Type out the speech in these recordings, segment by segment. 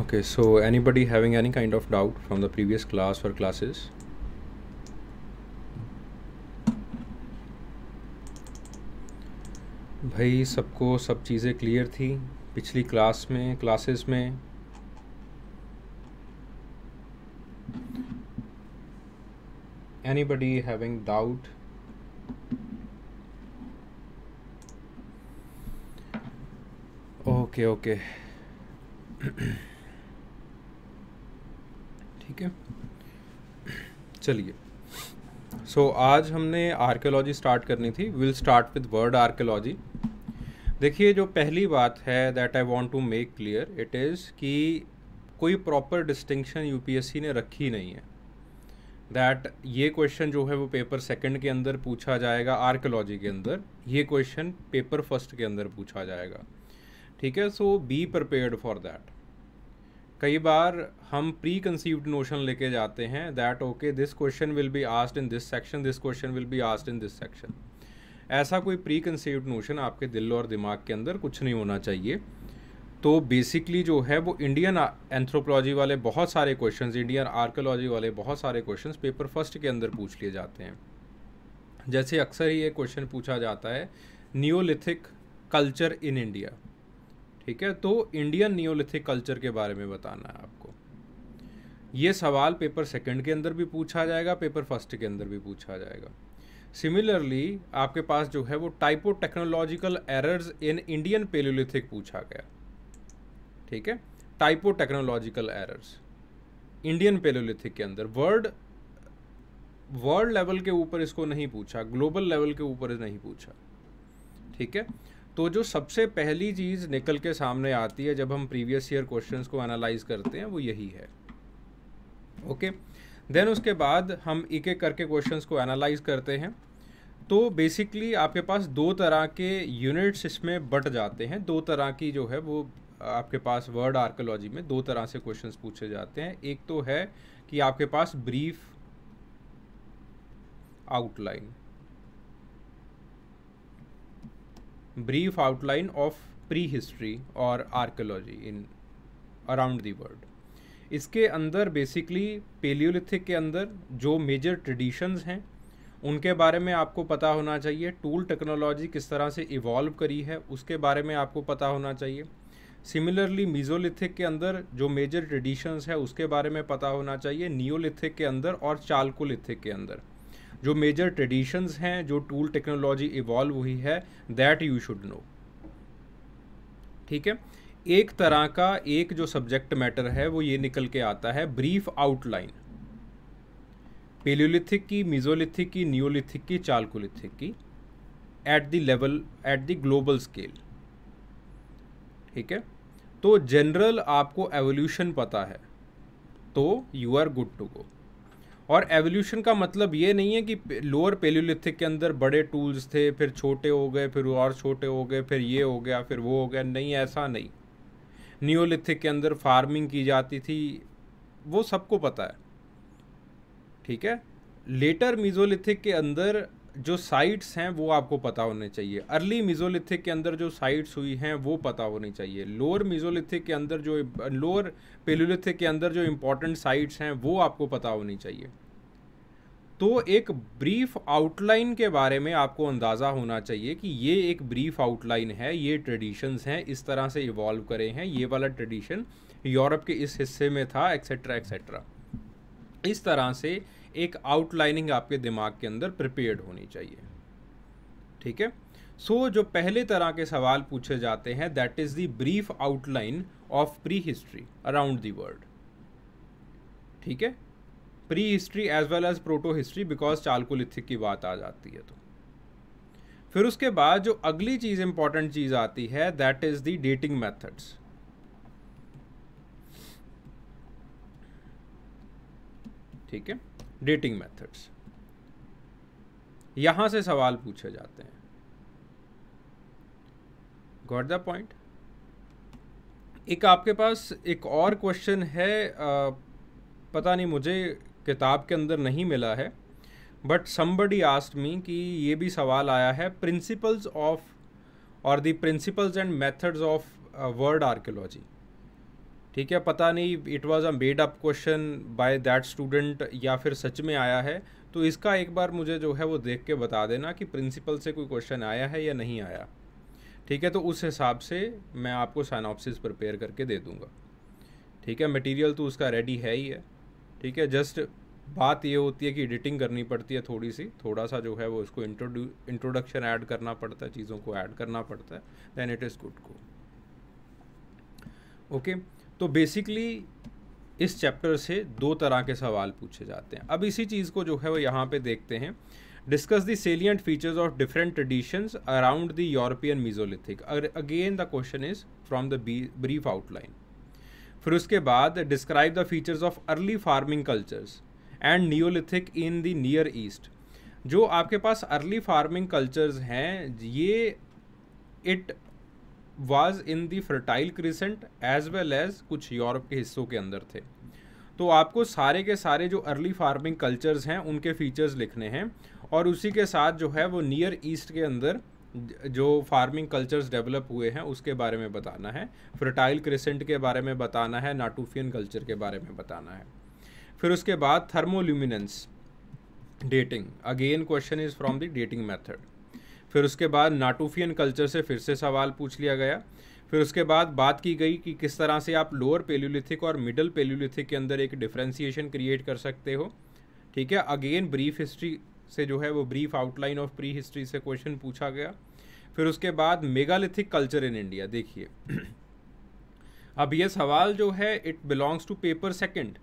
okay so anybody having any kind of doubt from the previous class or classes भाई सबको सब चीज़ें clear थी पिछली क्लास में क्लासेस में anybody having doubt okay okay ठीक है चलिए सो so, आज हमने आर्कियोलॉजी स्टार्ट करनी थी will start with world archaeology देखिए जो पहली बात है that I want to make clear it is कि कोई प्रॉपर डिस्टिंक्शन यूपीएससी ने रखी नहीं है दैट ये क्वेश्चन जो है वो पेपर सेकंड के अंदर पूछा जाएगा आर्कियोलॉजी के अंदर ये क्वेश्चन पेपर फर्स्ट के अंदर पूछा जाएगा ठीक है so be prepared for that कई बार हम प्री कंसीव्ड नोशन लेके जाते हैं that okay this question will be asked in this section this question will be asked in this section ऐसा कोई प्री कंसीव्ड नोशन आपके दिल और दिमाग के अंदर कुछ नहीं होना चाहिए तो बेसिकली जो है वो इंडियन एंथ्रोपोलॉजी वाले बहुत सारे क्वेश्चंस इंडियन आर्कोलॉजी वाले बहुत सारे क्वेश्चंस पेपर फर्स्ट के अंदर पूछ लिए जाते हैं जैसे अक्सर ही ये क्वेश्चन पूछा जाता है नियोलिथिक कल्चर इन इंडिया ठीक है तो इंडियन नियोलिथिक कल्चर के बारे में बताना है आपको ये सवाल पेपर सेकंड के अंदर भी पूछा जाएगा पेपर फर्स्ट के अंदर भी पूछा जाएगा सिमिलरली आपके पास जो है वो typo technological errors in Indian palaeolithic पूछा गया ठीक है typo technological errors Indian palaeolithic के अंदर वर्ल्ड वर्ल्ड लेवल के ऊपर इसको नहीं पूछा ग्लोबल लेवल के ऊपर नहीं पूछा ठीक है तो जो सबसे पहली चीज़ निकल के सामने आती है जब हम प्रीवियस ईयर क्वेश्चंस को एनालाइज करते हैं वो यही है ओके okay? देन उसके बाद हम एक एक करके क्वेश्चंस को एनालाइज करते हैं तो बेसिकली आपके पास दो तरह के यूनिट्स इसमें बट जाते हैं दो तरह की जो है वो आपके पास वर्ड आर्कोलॉजी में दो तरह से क्वेश्चंस पूछे जाते हैं एक तो है कि आपके पास brief outline brief outline of prehistory or archaeology in around the world इसके अंदर बेसिकली पेलियोलिथिक के अंदर जो मेजर ट्रेडिशंस हैं उनके बारे में आपको पता होना चाहिए टूल टेक्नोलॉजी किस तरह से इवॉल्व करी है उसके बारे में आपको पता होना चाहिए सिमिलरली मीजोलिथिक के अंदर जो मेजर ट्रेडिशंस है उसके बारे में पता होना चाहिए नियोलिथिक के अंदर और चालकोलिथिक के अंदर जो मेजर ट्रेडिशंस हैं जो टूल टेक्नोलॉजी इवॉल्व हुई है दैट यू शुड नो ठीक है एक तरह का एक जो सब्जेक्ट मैटर है वो ये निकल के आता है ब्रीफ आउटलाइन पेलियोलिथिक की मिजोलिथिक की न्योलिथिक की चालकोलिथिक की at the level at the global scale ठीक है तो जनरल आपको एवोल्यूशन पता है तो you are good to go और एवोल्यूशन का मतलब ये नहीं है कि लोअर पेलियोलिथिक के अंदर बड़े टूल्स थे फिर छोटे हो गए फिर और छोटे हो गए फिर ये हो गया फिर वो हो गया नहीं ऐसा नहीं न्योलिथिक के अंदर फार्मिंग की जाती थी वो सबको पता है ठीक है लेटर मीजोलिथिक के अंदर जो साइट्स हैं वो आपको पता होने चाहिए अर्ली मिजोलिथिक के अंदर जो साइट्स हुई हैं वो पता होनी चाहिए लोअर मिजोलिथिक के अंदर जो लोअर पेलोलिथिक के अंदर जो इम्पोर्टेंट साइट्स हैं वो आपको पता होनी चाहिए तो एक ब्रीफ आउटलाइन के बारे में आपको अंदाज़ा होना चाहिए कि ये एक ब्रीफ आउटलाइन है ये ट्रेडिशंस हैं इस तरह से इवॉल्व करे हैं ये वाला ट्रेडिशन यूरोप के इस हिस्से में था एक्सेट्रा एक्सेट्रा इस तरह से एक आउटलाइनिंग आपके दिमाग के अंदर प्रिपेयर्ड होनी चाहिए ठीक है सो जो पहले तरह के सवाल पूछे जाते हैं that is the brief outline of prehistory around the world ठीक है prehistory as well as protohistory because chalcolithic की बात आ जाती है तो फिर उसके बाद जो अगली चीज़ इंपॉर्टेंट चीज़ आती है that is the dating methods ठीक है डेटिंग मेथड्स यहां से सवाल पूछे जाते हैं गॉट द पॉइंट एक आपके पास एक और क्वेश्चन है आ, पता नहीं मुझे किताब के अंदर नहीं मिला है बट समबडी आस्ट मी कि ये भी सवाल आया है प्रिंसिपल्स ऑफ और the principles and methods of world archaeology ठीक है पता नहीं it was a made up question by that student या फिर सच में आया है तो इसका एक बार मुझे जो है वो देख के बता देना कि प्रिंसिपल से कोई क्वेश्चन आया है या नहीं आया ठीक है तो उस हिसाब से मैं आपको साइनॉप्सिस प्रिपेयर करके दे दूँगा ठीक है मटेरियल तो उसका रेडी है ही है ठीक है जस्ट बात ये होती है कि एडिटिंग करनी पड़ती है थोड़ी सी थोड़ा सा जो है वो उसको इंट्रोड्यू इंट्रोडक्शन ऐड करना पड़ता है चीज़ों को ऐड करना पड़ता है देन इट इज़ गुड को ओके okay? तो बेसिकली इस चैप्टर से दो तरह के सवाल पूछे जाते हैं अब इसी चीज़ को जो है वो यहाँ पे देखते हैं discuss the salient features of different traditions around the European अगर again the question is from the brief outline फिर उसके बाद describe the features of early farming cultures and neolithic in the near east जो आपके पास early farming cultures हैं ये it was in the fertile crescent as well as कुछ Europe के हिस्सों के अंदर थे तो आपको सारे के सारे जो अर्ली फार्मिंग कल्चर्स हैं उनके फीचर्स लिखने हैं और उसी के साथ जो है वो नियर ईस्ट के अंदर जो फार्मिंग कल्चर्स डेवलप हुए हैं उसके बारे में बताना है फर्टाइल क्रिसेंट के बारे में बताना है नाटूफियन कल्चर के बारे में बताना है फिर उसके बाद thermoluminescence dating again question is from the dating method फिर उसके बाद नाटोफियन कल्चर से फिर से सवाल पूछ लिया गया फिर उसके बाद बात की गई कि किस तरह से आप लोअर पेल्यूलिथिक और मिडल पेल्यूलिथिक के अंदर एक डिफ्रेंसीशन क्रिएट कर सकते हो ठीक है अगेन ब्रीफ हिस्ट्री से जो है वो brief outline of prehistory से क्वेश्चन पूछा गया फिर उसके बाद मेगालिथिक कल्चर इन इंडिया देखिए अब ये सवाल जो है it belongs to paper second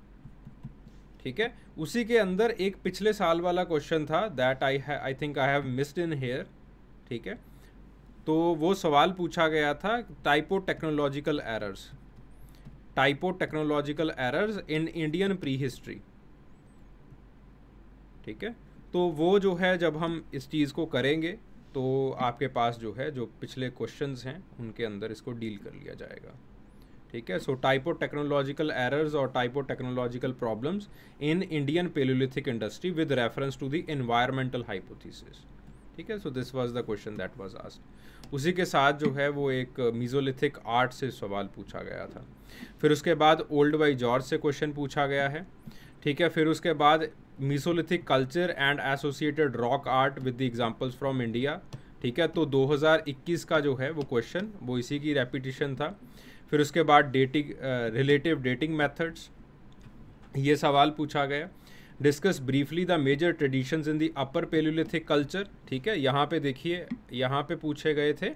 ठीक है उसी के अंदर एक पिछले साल वाला क्वेश्चन था that I I think I have missed in here ठीक है तो वो सवाल पूछा गया था typo technological errors typo technological errors in Indian prehistory ठीक है तो वो जो है जब हम इस चीज़ को करेंगे तो आपके पास जो है जो पिछले क्वेश्चंस हैं उनके अंदर इसको डील कर लिया जाएगा ठीक है सो टाइपो टेक्नोलॉजिकल एरर्स और typo technological problems in Indian palaeolithic industry with reference to the environmental hypothesis ठीक है so this was the question that was asked उसी के साथ जो है वो एक मीजोलिथिक आर्ट से सवाल पूछा गया था फिर उसके बाद ओल्ड बाई जॉर्ज से क्वेश्चन पूछा गया है ठीक है फिर उसके बाद mesolithic culture and associated rock art with the examples from India ठीक है तो 2021 का जो है वो क्वेश्चन वो इसी की रेपिटिशन था फिर उसके बाद डेटिंग रिलेटिव डेटिंग मेथड्स ये सवाल पूछा गया discuss briefly the major traditions in the upper palaeolithic culture ठीक है यहाँ पे देखिए यहाँ पे पूछे गए थे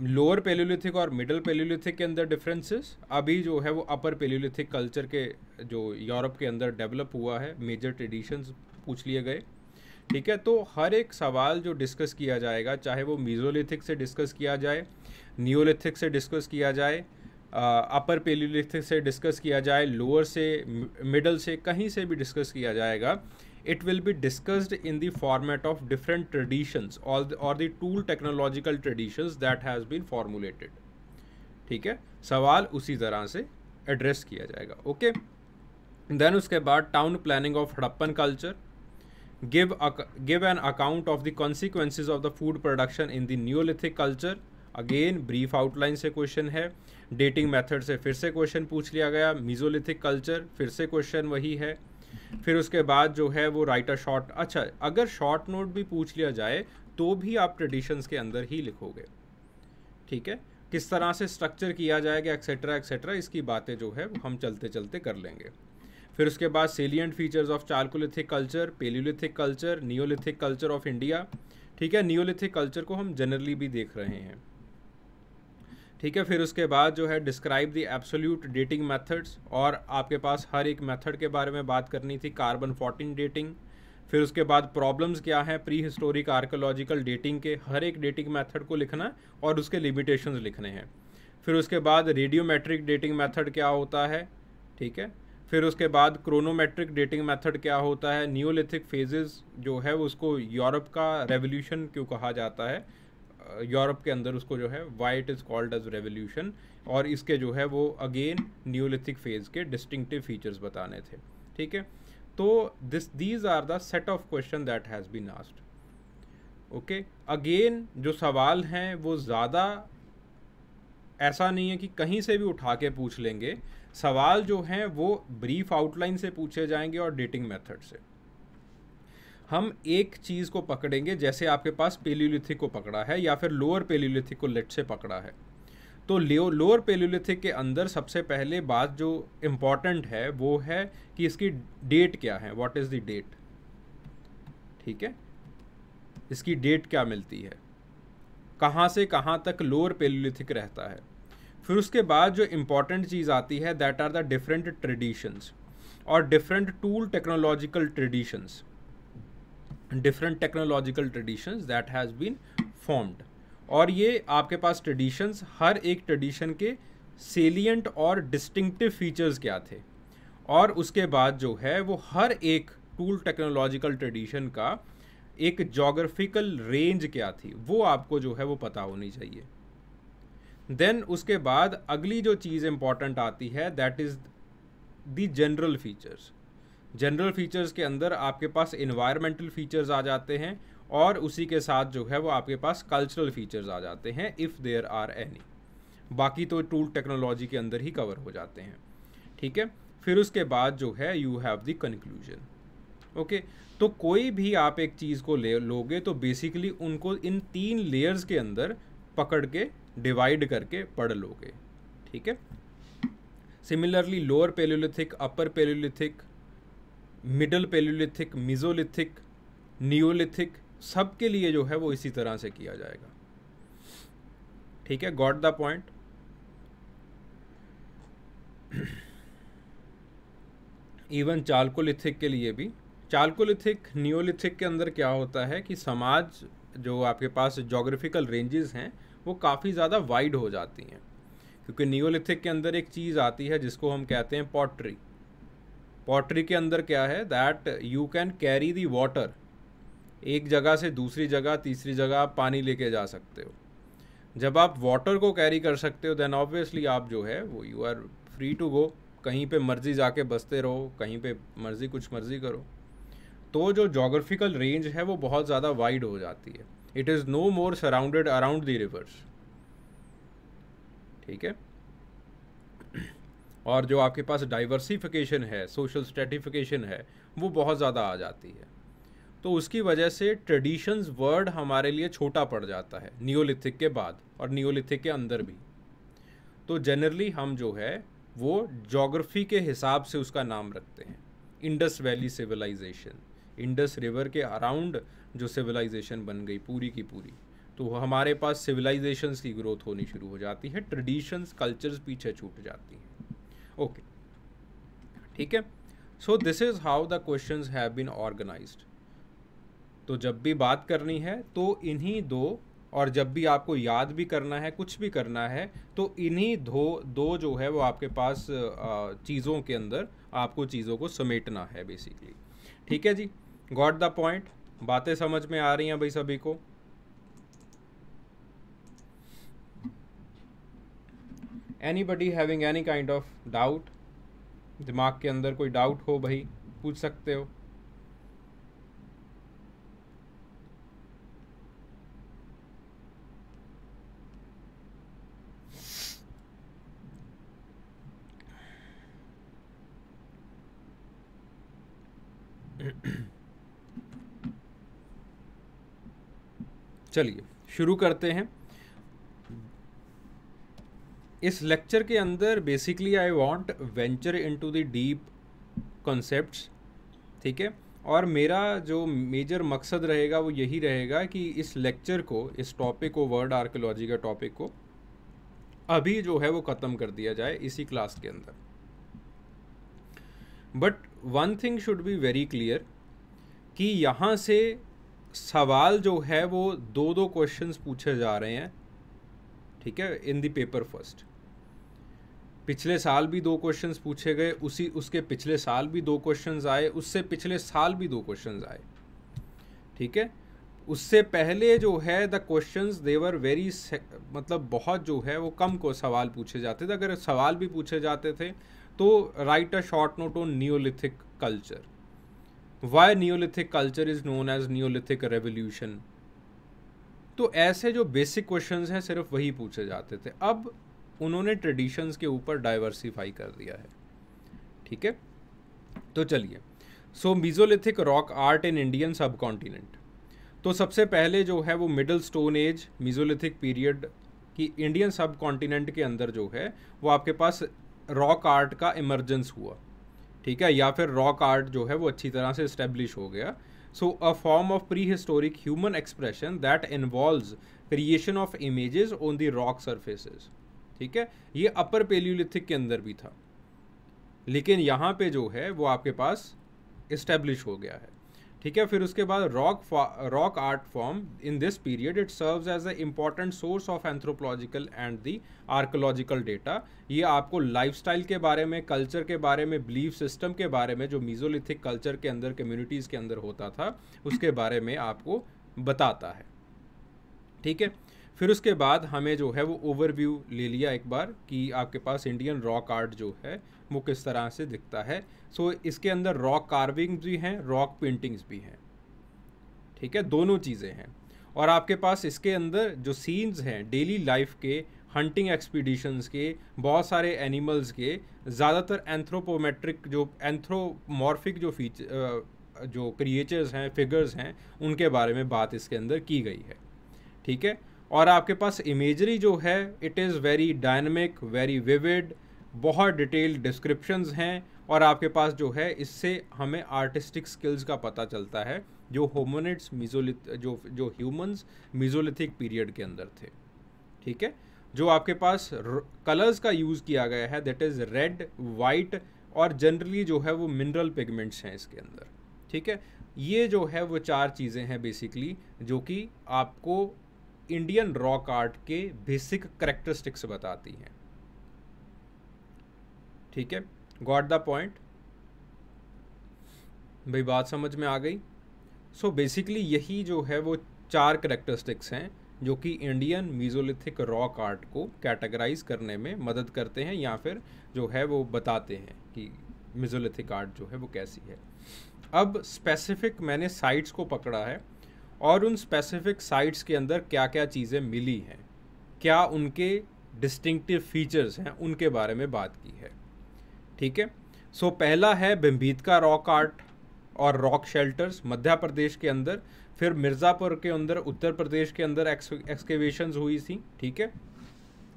लोअर पेलोलिथिक और मिडल पेलोलिथिक के अंदर डिफरेंसेस अभी जो है वो अपर पेलोलिथिक कल्चर के जो यूरोप के अंदर डेवलप हुआ है मेजर ट्रेडिशंस पूछ लिए गए ठीक है तो हर एक सवाल जो डिस्कस किया जाएगा चाहे वो मीजोलिथिक से डिस्कस किया जाए नियोलिथिक से डिस्कस किया जाए अपर पेलियोलिथिक से डिस्कस किया जाए लोअर से मिडल से कहीं से भी डिस्कस किया जाएगा it will be discussed in the format of different traditions और the, tool technological traditions that has been formulated ठीक है सवाल उसी तरह से एड्रेस किया जाएगा ओके देन उसके बाद town planning of Harappan culture give give an account of the consequences of the food production in the neolithic culture again brief outline से क्वेश्चन है डेटिंग मेथड से फिर से क्वेश्चन पूछ लिया गया मीजोलिथिक कल्चर फिर से क्वेश्चन वही है फिर उसके बाद जो है वो राइट अ शॉर्ट अच्छा अगर शॉर्ट नोट भी पूछ लिया जाए तो भी आप ट्रेडिशंस के अंदर ही लिखोगे ठीक है किस तरह से स्ट्रक्चर किया जाएगा एक्सेट्रा एक्सेट्रा इसकी बातें जो है वो हम चलते चलते कर लेंगे फिर उसके बाद salient features of chalcolithic culture palaeolithic culture neolithic culture of India ठीक है नियोलिथिक कल्चर को हम जनरली भी देख रहे हैं ठीक है फिर उसके बाद जो है describe the absolute dating methods और आपके पास हर एक मेथड के बारे में बात करनी थी कार्बन फोर्टीन डेटिंग फिर उसके बाद प्रॉब्लम्स क्या हैं प्री हिस्टोरिक आर्कोलॉजिकल डेटिंग के हर एक डेटिंग मेथड को लिखना और उसके लिमिटेशंस लिखने हैं फिर उसके बाद रेडियोमेट्रिक डेटिंग मेथड क्या होता है ठीक है फिर उसके बाद क्रोनोमेट्रिक डेटिंग मेथड क्या होता है न्यूलिथिक फेजेस जो है उसको यूरोप का रेवोल्यूशन क्यों कहा जाता है यूरोप के अंदर उसको जो है what is called as revolution और इसके जो है वो अगेन न्यूलिथिक फेज़ के डिस्टिंक्टिव फीचर्स बताने थे ठीक है तो this these are the set of question that has been asked okay again जो सवाल हैं वो ज़्यादा ऐसा नहीं है कि कहीं से भी उठा के पूछ लेंगे सवाल जो हैं वो ब्रीफ आउटलाइन से पूछे जाएंगे और डेटिंग मेथड से हम एक चीज़ को पकड़ेंगे जैसे आपके पास पेलियोलिथिक को पकड़ा है या फिर लोअर पेलियोलिथिक को लेट से पकड़ा है तो लोअर पेलियोलिथिक के अंदर सबसे पहले बात जो इम्पॉर्टेंट है वो है कि इसकी डेट क्या है व्हाट इज़ द डेट ठीक है इसकी डेट क्या मिलती है कहाँ से कहाँ तक लोअर पेलियोलिथिक रहता है फिर उसके बाद जो इम्पॉर्टेंट चीज़ आती है that are the different traditions और different tool technological traditions different technological traditions that has been formed और ये आपके पास ट्रेडिशंस हर एक ट्रेडिशन के सेलियंट और डिस्टिंक्टिव फीचर्स क्या थे और उसके बाद जो है वो हर एक टूल टेक्नोलॉजिकल ट्रेडिशन का एक जोग्राफिकल रेंज क्या थी वो आपको जो है वो पता होनी चाहिए देन उसके बाद अगली जो चीज़ इम्पॉर्टेंट आती है that is the general features general features के अंदर आपके पास इन्वायरमेंटल फीचर्स आ जाते हैं और उसी के साथ जो है वो आपके पास कल्चरल फीचर्स आ जाते हैं इफ़ देयर आर एनी बाकी तो टूल टेक्नोलॉजी के अंदर ही कवर हो जाते हैं ठीक है फिर उसके बाद जो है you have the conclusion okay तो कोई भी आप एक चीज़ को ले लोगे तो बेसिकली उनको इन तीन लेयर्स के अंदर पकड़ के डिवाइड करके पढ़ लोगे ठीक है similarly lower palaeolithic upper palaeolithic middle palaeolithic mesolithic neolithic सब के लिए जो है वो इसी तरह से किया जाएगा ठीक है got the point even chalcolithic के लिए भी चालकोलिथिक नियोलिथिक के अंदर क्या होता है कि समाज जो आपके पास जोग्राफिकल रेंजेस हैं वो काफ़ी ज़्यादा वाइड हो जाती हैं क्योंकि नियोलिथिक के अंदर एक चीज़ आती है जिसको हम कहते हैं पॉटरी पॉटरी के अंदर क्या है that you can carry the water एक जगह से दूसरी जगह तीसरी जगह आप पानी लेके जा सकते हो जब आप वाटर को कैरी कर सकते हो देन ऑब्वियसली आप जो है वो you are free to go कहीं पे मर्जी जाके बसते रहो कहीं पे मर्जी कुछ मर्जी करो तो जो जोग्राफिकल रेंज है वो बहुत ज़्यादा वाइड हो जाती है it is no more surrounded around the rivers ठीक है और जो आपके पास डाइवर्सिफिकेशन है सोशल स्ट्रेटिफिकेशन है वो बहुत ज़्यादा आ जाती है तो उसकी वजह से ट्रेडिशंस वर्ड हमारे लिए छोटा पड़ जाता है नियोलिथिक के बाद और नियोलिथिक के अंदर भी तो जनरली हम जो है वो जोग्राफी के हिसाब से उसका नाम रखते हैं Indus valley civilisation Indus river के अराउंड जो सिविलाइजेशन बन गई पूरी की पूरी तो हमारे पास सिविलाइजेशंस की ग्रोथ होनी शुरू हो जाती है ट्रेडिशंस कल्चर्स पीछे छूट जाती हैं ओके ठीक है so this is how the question have been organise तो जब भी बात करनी है तो इन्हीं दो और जब भी आपको याद भी करना है कुछ भी करना है तो इन्हीं दो दो जो है वो आपके पास चीज़ों के अंदर आपको चीज़ों को समेटना है बेसिकली ठीक है जी गॉट द पॉइंट बातें समझ में आ रही हैं भाई सभी को anybody having any kind of doubt दिमाग के अंदर कोई डाउट हो भाई पूछ सकते हो चलिए शुरू करते हैं इस लेक्चर के अंदर basically I want venture into the deep concepts ठीक है और मेरा जो मेजर मकसद रहेगा वो यही रहेगा कि इस लेक्चर को इस टॉपिक को वर्ड आर्कोलॉजी का टॉपिक को अभी जो है वो ख़त्म कर दिया जाए इसी क्लास के अंदर but one thing should be very clear कि यहाँ से सवाल जो है वो दो दो क्वेश्चंस पूछे जा रहे हैं ठीक है इन द पेपर फर्स्ट पिछले साल भी दो क्वेश्चंस पूछे गए उसी उसके पिछले साल भी दो क्वेश्चंस आए उससे पिछले साल भी दो क्वेश्चंस आए ठीक है उससे पहले जो है द क्वेश्चन देवर वेरी मतलब बहुत जो है वो कम को सवाल पूछे जाते थे अगर सवाल भी पूछे जाते थे तो write a short note on neolithic culture why neolithic culture is known as neolithic revolution तो ऐसे जो बेसिक क्वेश्चंस हैं सिर्फ वही पूछे जाते थे अब उन्होंने ट्रेडिशंस के ऊपर डाइवर्सिफाई कर दिया है ठीक है तो चलिए so mesolithic rock art in Indian subcontinent तो सबसे पहले जो है वो middle stone age mesolithic period की इंडियन सब कॉन्टिनेंट के अंदर जो है वो आपके पास रॉक आर्ट का इमरजेंस हुआ ठीक है या फिर रॉक आर्ट जो है वो अच्छी तरह से इस्टेब्लिश हो गया so a form of prehistoric human expression that involve creation of images on the rock surfaces ठीक है ये अपर पेलियोलिथिक के अंदर भी था लेकिन यहाँ पे जो है वो आपके पास इस्टेब्लिश हो गया है ठीक है फिर उसके बाद rock rock art form in this period it serves as a important source of anthropological and the archaeological data ये आपको लाइफस्टाइल के बारे में कल्चर के बारे में बिलीव सिस्टम के बारे में जो मीजोलिथिक कल्चर के अंदर कम्युनिटीज़ के अंदर होता था उसके बारे में आपको बताता है ठीक है फिर उसके बाद हमें जो है वो ओवरव्यू ले लिया एक बार कि आपके पास इंडियन रॉक आर्ट जो है वो किस तरह से दिखता है सो so, इसके अंदर रॉक कार्विंग भी हैं रॉक पेंटिंग्स भी हैं ठीक है दोनों चीज़ें हैं और आपके पास इसके अंदर जो सीन्स हैं डेली लाइफ के हंटिंग एक्सपीडिशंस के बहुत सारे एनिमल्स के ज़्यादातर एंथ्रोपोमेट्रिक जो एंथ्रोमॉर्फिक जो फीच जो क्रिएचर्स हैं फिगर्स हैं उनके बारे में बात इसके अंदर की गई है ठीक है और आपके पास इमेजरी जो है it is very dynamic very vivid बहुत डिटेल्ड डिस्क्रिप्शंस हैं और आपके पास जो है इससे हमें आर्टिस्टिक स्किल्स का पता चलता है जो होमोनिट्स मिजोलिथ जो जो ह्यूमंस मिजोलिथिक पीरियड के अंदर थे ठीक है जो आपके पास कलर्स का यूज़ किया गया है दैट इज़ रेड वाइट और जनरली जो है वो मिनरल पिगमेंट्स हैं इसके अंदर ठीक है ये जो है वो चार चीज़ें हैं बेसिकली जो कि आपको इंडियन रॉक आर्ट के बेसिक करेक्टरिस्टिक्स बताती हैं ठीक है गॉट द पॉइंट भाई बात समझ में आ गई सो so बेसिकली यही जो है वो चार करेक्टरिस्टिक्स हैं जो कि इंडियन म्यूजोलिथिक रॉक आर्ट को कैटेगराइज करने में मदद करते हैं या फिर जो है वो बताते हैं कि मिजोलिथिक आर्ट जो है वो कैसी है अब स्पेसिफिक मैंने साइट्स को पकड़ा है और उन स्पेसिफिक साइट्स के अंदर क्या क्या चीज़ें मिली हैं क्या उनके डिस्टिंक्टिव फीचर्स हैं उनके बारे में बात की है ठीक है सो पहला है बिम्बीतका रॉक आर्ट और रॉक शेल्टर्स मध्य प्रदेश के अंदर फिर मिर्ज़ापुर के अंदर उत्तर प्रदेश के अंदर एक्सकेवेशन हुई थी ठीक है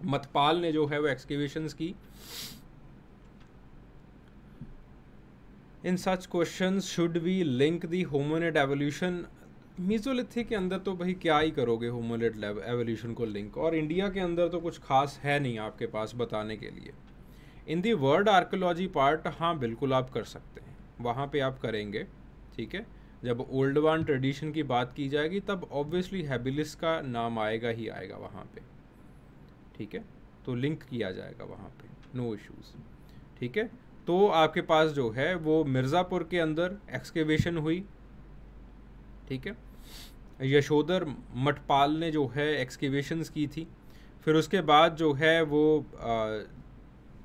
मतपाल ने जो है वो एक्सकेवेशन की in such question should we link the hominid evolution mesolithic के अंदर तो भाई क्या ही करोगे होमोलेट लैब एवोल्यूशन को लिंक और इंडिया के अंदर तो कुछ खास है नहीं आपके पास बताने के लिए in the world archaeology part हाँ बिल्कुल आप कर सकते हैं वहाँ पे आप करेंगे ठीक है जब ओल्ड वन ट्रेडिशन की बात की जाएगी तब ऑब्वियसली हैबिलिस का नाम आएगा ही आएगा वहाँ पे ठीक है तो लिंक किया जाएगा वहाँ पे नो इश्यूज़ ठीक है तो आपके पास जो है वो मिर्ज़ापुर के अंदर एक्सकेवेशन हुई ठीक है यशोदर मटपाल ने जो है एक्सकेवेशंस की थी फिर उसके बाद जो है वो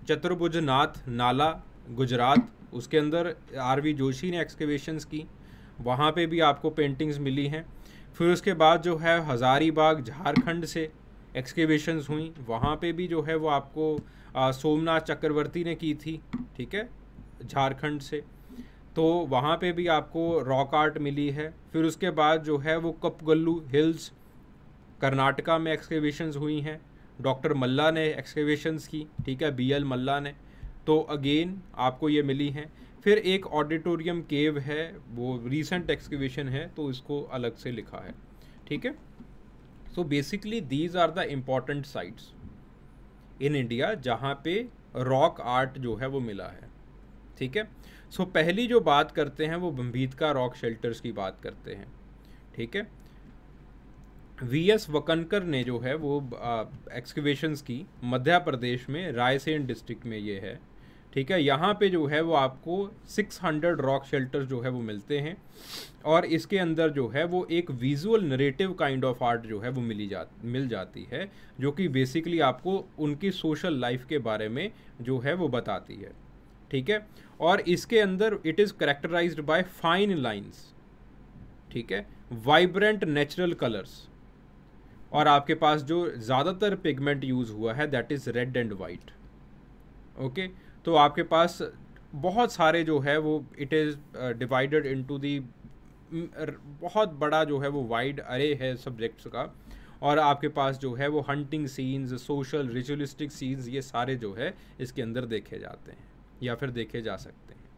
चतुर्भुजनाथ नाला गुजरात उसके अंदर आर वी जोशी ने एक्सकेवेशंस की वहाँ पे भी आपको पेंटिंग्स मिली हैं फिर उसके बाद जो है हज़ारीबाग झारखंड से एक्सकेवेशंस हुई वहाँ पे भी जो है वो आपको सोमनाथ चक्रवर्ती ने की थी ठीक है झारखंड से तो वहाँ पे भी आपको रॉक आर्ट मिली है फिर उसके बाद जो है वो कपगल्लू हिल्स कर्नाटका में एक्सकेवेशंस हुई हैं डॉक्टर मल्ला ने एक्सकेवेशंस की ठीक है बी एल मल्ला ने तो अगेन आपको ये मिली हैं फिर एक ऑडिटोरियम केव है वो रिसेंट एक्सकेवेशन है तो इसको अलग से लिखा है ठीक है so basically these are the important sites in India जहाँ पे रॉक आर्ट जो है वो मिला है ठीक है सो पहली जो बात करते हैं वो बम्बीतका रॉक शेल्टर्स की बात करते हैं ठीक है वी एस वकनकर ने जो है वो एक्सकवेशंस की मध्य प्रदेश में रायसेन डिस्ट्रिक्ट में ये है ठीक है यहाँ पे जो है वो आपको 600 रॉक शेल्टर जो है वो मिलते हैं और इसके अंदर जो है वो एक visual narrative kind of art जो है वो मिली जा मिल जाती है जो कि बेसिकली आपको उनकी सोशल लाइफ के बारे में जो है वो बताती है ठीक है और इसके अंदर it is characterise by fine lines ठीक है वाइब्रेंट नेचुरल कलर्स और आपके पास जो ज़्यादातर पिगमेंट यूज़ हुआ है that is red and white okay तो आपके पास बहुत सारे जो है वो it is divided into the बहुत बड़ा जो है वो वाइड अरे है सब्जेक्ट्स का और आपके पास जो है वो hunting scenes social ritualistic scenes ये सारे जो है इसके अंदर देखे जाते हैं या फिर देखे जा सकते हैं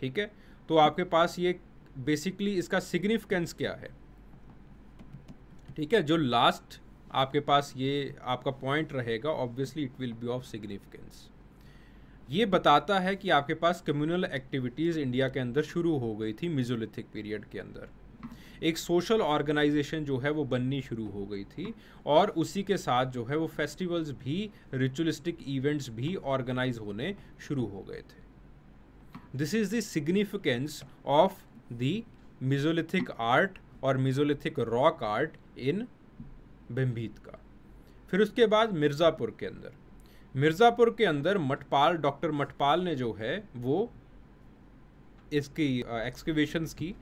ठीक है तो आपके पास ये बेसिकली इसका सिग्निफिकेंस क्या है ठीक है जो लास्ट आपके पास ये आपका पॉइंट रहेगा obviously it will be of significance ये बताता है कि आपके पास कम्युनल एक्टिविटीज़ इंडिया के अंदर शुरू हो गई थी मिजोलिथिक पीरियड के अंदर एक सोशल ऑर्गेनाइजेशन जो है वो बननी शुरू हो गई थी और उसी के साथ जो है वो फेस्टिवल्स भी रिचुअलिस्टिक इवेंट्स भी ऑर्गेनाइज होने शुरू हो गए थे this is the significance of the mesolithic art और mesolithic rock art in Bhimbetka फिर उसके बाद मिर्ज़ापुर के अंदर मिर्ज़ापुर के अंदर मटपाल डॉक्टर मटपाल ने जो है वो इसकी एक्सकेवेशंस की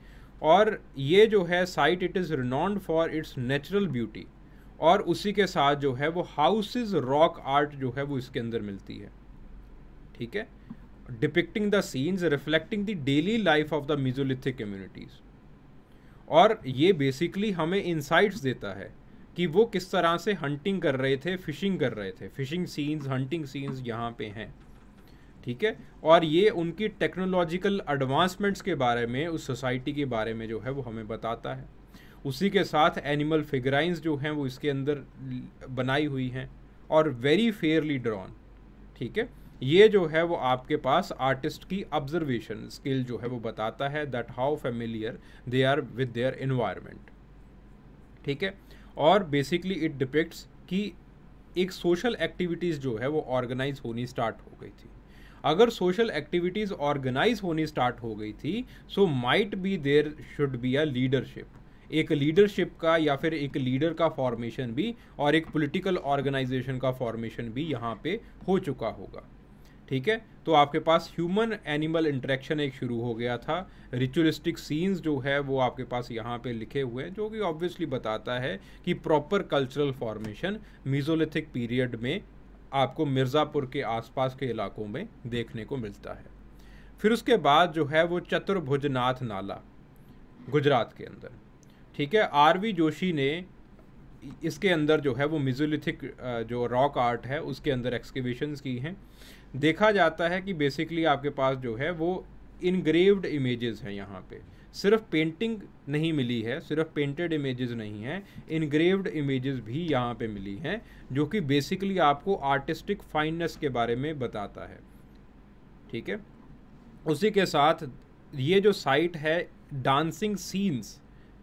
और ये जो है site it is renowned for its natural beauty और उसी के साथ जो है वो हाउसेज रॉक आर्ट जो है वो इसके अंदर मिलती है ठीक है depicting the scenes reflecting the daily life of the mesolithic communities और ये बेसिकली हमें इंसाइट्स देता है कि वो किस तरह से हंटिंग कर रहे थे फिशिंग कर रहे थे फिशिंग सीन्स हंटिंग सीन्स यहाँ पे हैं ठीक है और ये उनकी टेक्नोलॉजिकल एडवांसमेंट्स के बारे में उस सोसाइटी के बारे में जो है वो हमें बताता है उसी के साथ एनिमल फिगराइंस जो हैं वो इसके अंदर बनाई हुई हैं और वेरी फेयरली ड्रॉन ठीक है ये जो है वो आपके पास आर्टिस्ट की ऑब्जर्वेशन स्किल जो है वो बताता है that how familiar they are with their environment ठीक है और बेसिकली इट डिपेक्ट्स कि एक सोशल एक्टिविटीज़ जो है वो ऑर्गेनाइज होनी स्टार्ट हो गई थी अगर सोशल एक्टिविटीज़ ऑर्गेनाइज होनी स्टार्ट हो गई थी so might be there should be a leadership एक लीडरशिप का या फिर एक लीडर का फॉर्मेशन भी और एक पॉलिटिकल ऑर्गेनाइजेशन का फॉर्मेशन भी यहाँ पे हो चुका होगा ठीक है तो आपके पास ह्यूमन एनिमल इंटरेक्शन एक शुरू हो गया था रिचुअलिस्टिक सीन्स जो है वो आपके पास यहाँ पे लिखे हुए हैं जो कि ऑब्वियसली बताता है कि proper cultural formation mesolithic period में आपको मिर्ज़ापुर के आसपास के इलाकों में देखने को मिलता है फिर उसके बाद जो है वो चतुर्भुजनाथ नाला गुजरात के अंदर ठीक है आर वी जोशी ने इसके अंदर जो है वो मिजोलिथिक जो रॉक आर्ट है उसके अंदर एक्सकेविशन की हैं देखा जाता है कि बेसिकली आपके पास जो है वो इनग्रेव्ड इमेजेस हैं यहाँ पे सिर्फ पेंटिंग नहीं मिली है सिर्फ पेंटेड इमेजेस नहीं हैं इनग्रेव्ड इमेजेस भी यहाँ पे मिली हैं जो कि बेसिकली आपको आर्टिस्टिक फाइननेस के बारे में बताता है ठीक है उसी के साथ ये जो साइट है डांसिंग सीन्स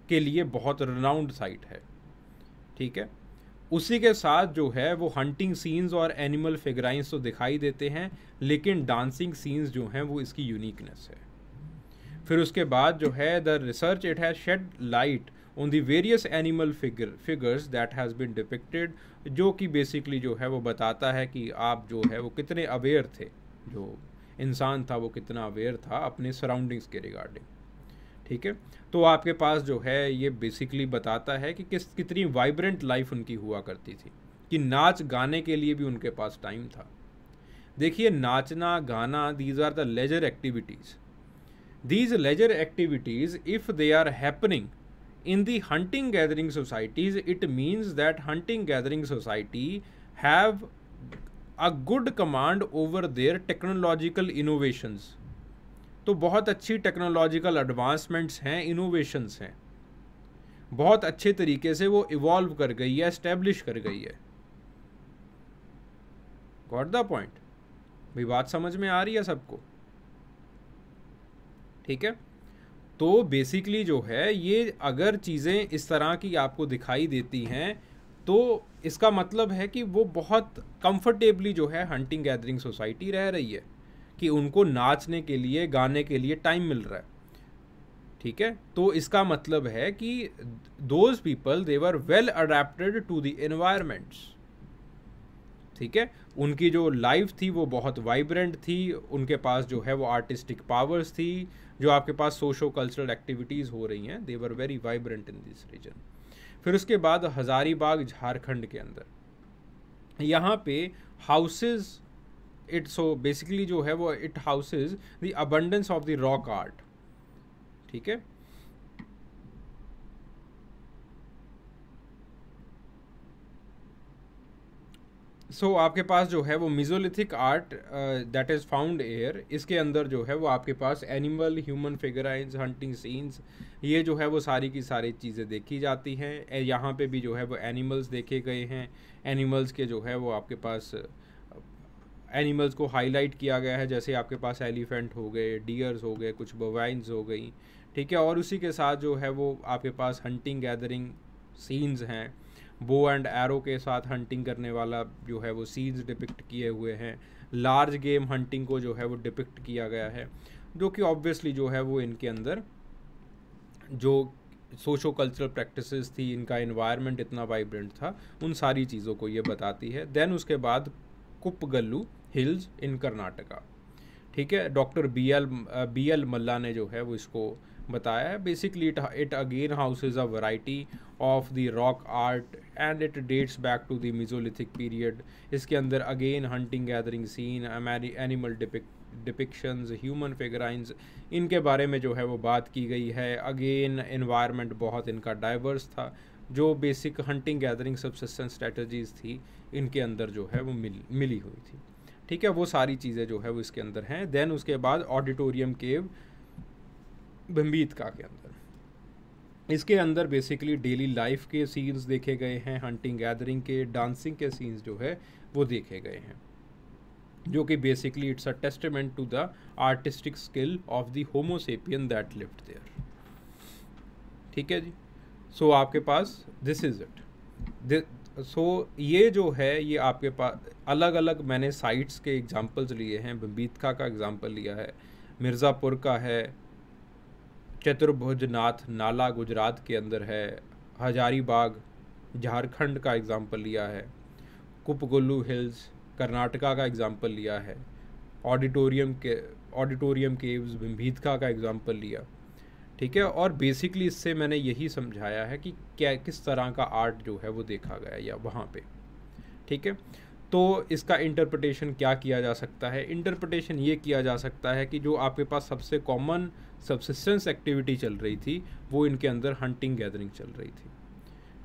के लिए बहुत रनाउंड साइट है ठीक है उसी के साथ जो है वो हंटिंग सीन्स और एनिमल फिगराइंस तो दिखाई देते हैं लेकिन डांसिंग सीन्स जो हैं वो इसकी यूनिकनेस है फिर उसके बाद जो है the research it has shed light on the various animal figure figures that has been depicted जो कि बेसिकली जो है वो बताता है कि आप जो है वो कितने अवेयर थे जो इंसान था वो कितना अवेयर था अपने सराउंडिंग्स के रिगार्डिंग ठीक है तो आपके पास जो है ये बेसिकली बताता है कि किस कितनी वाइब्रेंट लाइफ उनकी हुआ करती थी कि नाच गाने के लिए भी उनके पास टाइम था देखिए नाचना गाना these are the leisure activities these leisure activities if they are happening in the hunting gathering societies it means that hunting gathering society have a good command over their technological innovations तो बहुत अच्छी technological advancements हैं innovations हैं बहुत अच्छे तरीके से वो इवॉल्व कर गई है इस्टेब्लिश कर गई है गॉट द पॉइंट भी बात समझ में आ रही है सबको ठीक है तो बेसिकली जो है ये अगर चीज़ें इस तरह की आपको दिखाई देती हैं तो इसका मतलब है कि वो बहुत कंफर्टेबली जो है हंटिंग गैदरिंग सोसाइटी रह रही है कि उनको नाचने के लिए गाने के लिए टाइम मिल रहा है ठीक है तो इसका मतलब है कि those people they were well adapted to the environments ठीक है उनकी जो लाइफ थी वो बहुत वाइब्रेंट थी उनके पास जो है वो आर्टिस्टिक पावर्स थी जो आपके पास सोशो कल्चरल एक्टिविटीज़ हो रही हैं they were very vibrant in this region फिर उसके बाद हज़ारीबाग झारखंड के अंदर यहाँ पे हाउसेज इट सो बेसिकली जो है वो it houses the abundance of the rock art ठीक है सो so, आपके पास जो है वो mesolithic art that is found here इसके अंदर जो है वो आपके पास animal human figurines hunting scenes ये जो है वो सारी की सारी चीज़ें देखी जाती हैं यहाँ पे भी जो है वो एनिमल्स देखे गए हैं एनिमल्स के जो है वो आपके पास एनिमल्स को हाईलाइट किया गया है जैसे आपके पास एलिफेंट हो गए डियर्स हो गए कुछ बवाइंस हो गई ठीक है और उसी के साथ जो है वो आपके पास हंटिंग गैदरिंग सीन्स हैं बो एंड एरो के साथ हंटिंग करने वाला जो है वो सीन्स डिपिक्ट किए हुए हैं लार्ज गेम हंटिंग को जो है वो डिपिक्ट किया गया है जो कि ऑब्वियसली जो है वो इनके अंदर जो सोशो कल्चरल प्रैक्टिसेस थी इनका इन्वायरमेंट इतना वाइब्रेंट था उन सारी चीज़ों को ये बताती है देन उसके बाद कुपगल्लू हिल्स इन कर्नाटका ठीक है doctor B L B L Malla ने जो है वो इसको बताया है basically it it again houses a variety of the rock art and it dates back to the mesolithic period इसके अंदर again hunting gathering scene animal depic depictions human figurines इनके बारे में जो है वो बात की गई है अगेन इन्वायरमेंट बहुत इनका डाइवर्स था जो basic hunting gathering subsistence strategies थी इनके अंदर जो है वो मिल मिली हुई थी ठीक है वो सारी चीज़ें जो है वो इसके अंदर हैं देन उसके बाद ऑडिटोरियम केव भम्बीत का के अंदर इसके अंदर बेसिकली डेली लाइफ के सीन्स देखे गए हैं हंटिंग गैदरिंग के डांसिंग के सीन्स जो है वो देखे गए हैं जो कि basically it's a testament to the artistic skill of the homo sapien that lived there ठीक है जी सो so, आपके पास दिस इज़ इट सो ये जो है ये आपके पास अलग अलग मैंने साइट्स के एग्जांपल्स लिए हैं बम्बीतखा का एग्जांपल लिया है मिर्ज़ापुर का है चतुर्भुजनाथ नाला गुजरात के अंदर है हजारीबाग झारखंड का एग्ज़ाम्पल लिया है कुपगुल्लू हिल्स कर्नाटका का एग्ज़ाम्पल लिया है ऑडिटोरियम के ऑडिटोरियम केव्स भिम्भीतका का एग्ज़ाम्पल लिया ठीक है और बेसिकली इससे मैंने यही समझाया है कि क्या किस तरह का आर्ट जो है वो देखा गया या वहाँ पे ठीक है तो इसका इंटरप्रटेशन क्या किया जा सकता है इंटरप्रटेशन ये किया जा सकता है कि जो आपके पास सबसे कॉमन सबसिस्टेंस एक्टिविटी चल रही थी वो इनके अंदर हंटिंग गैदरिंग चल रही थी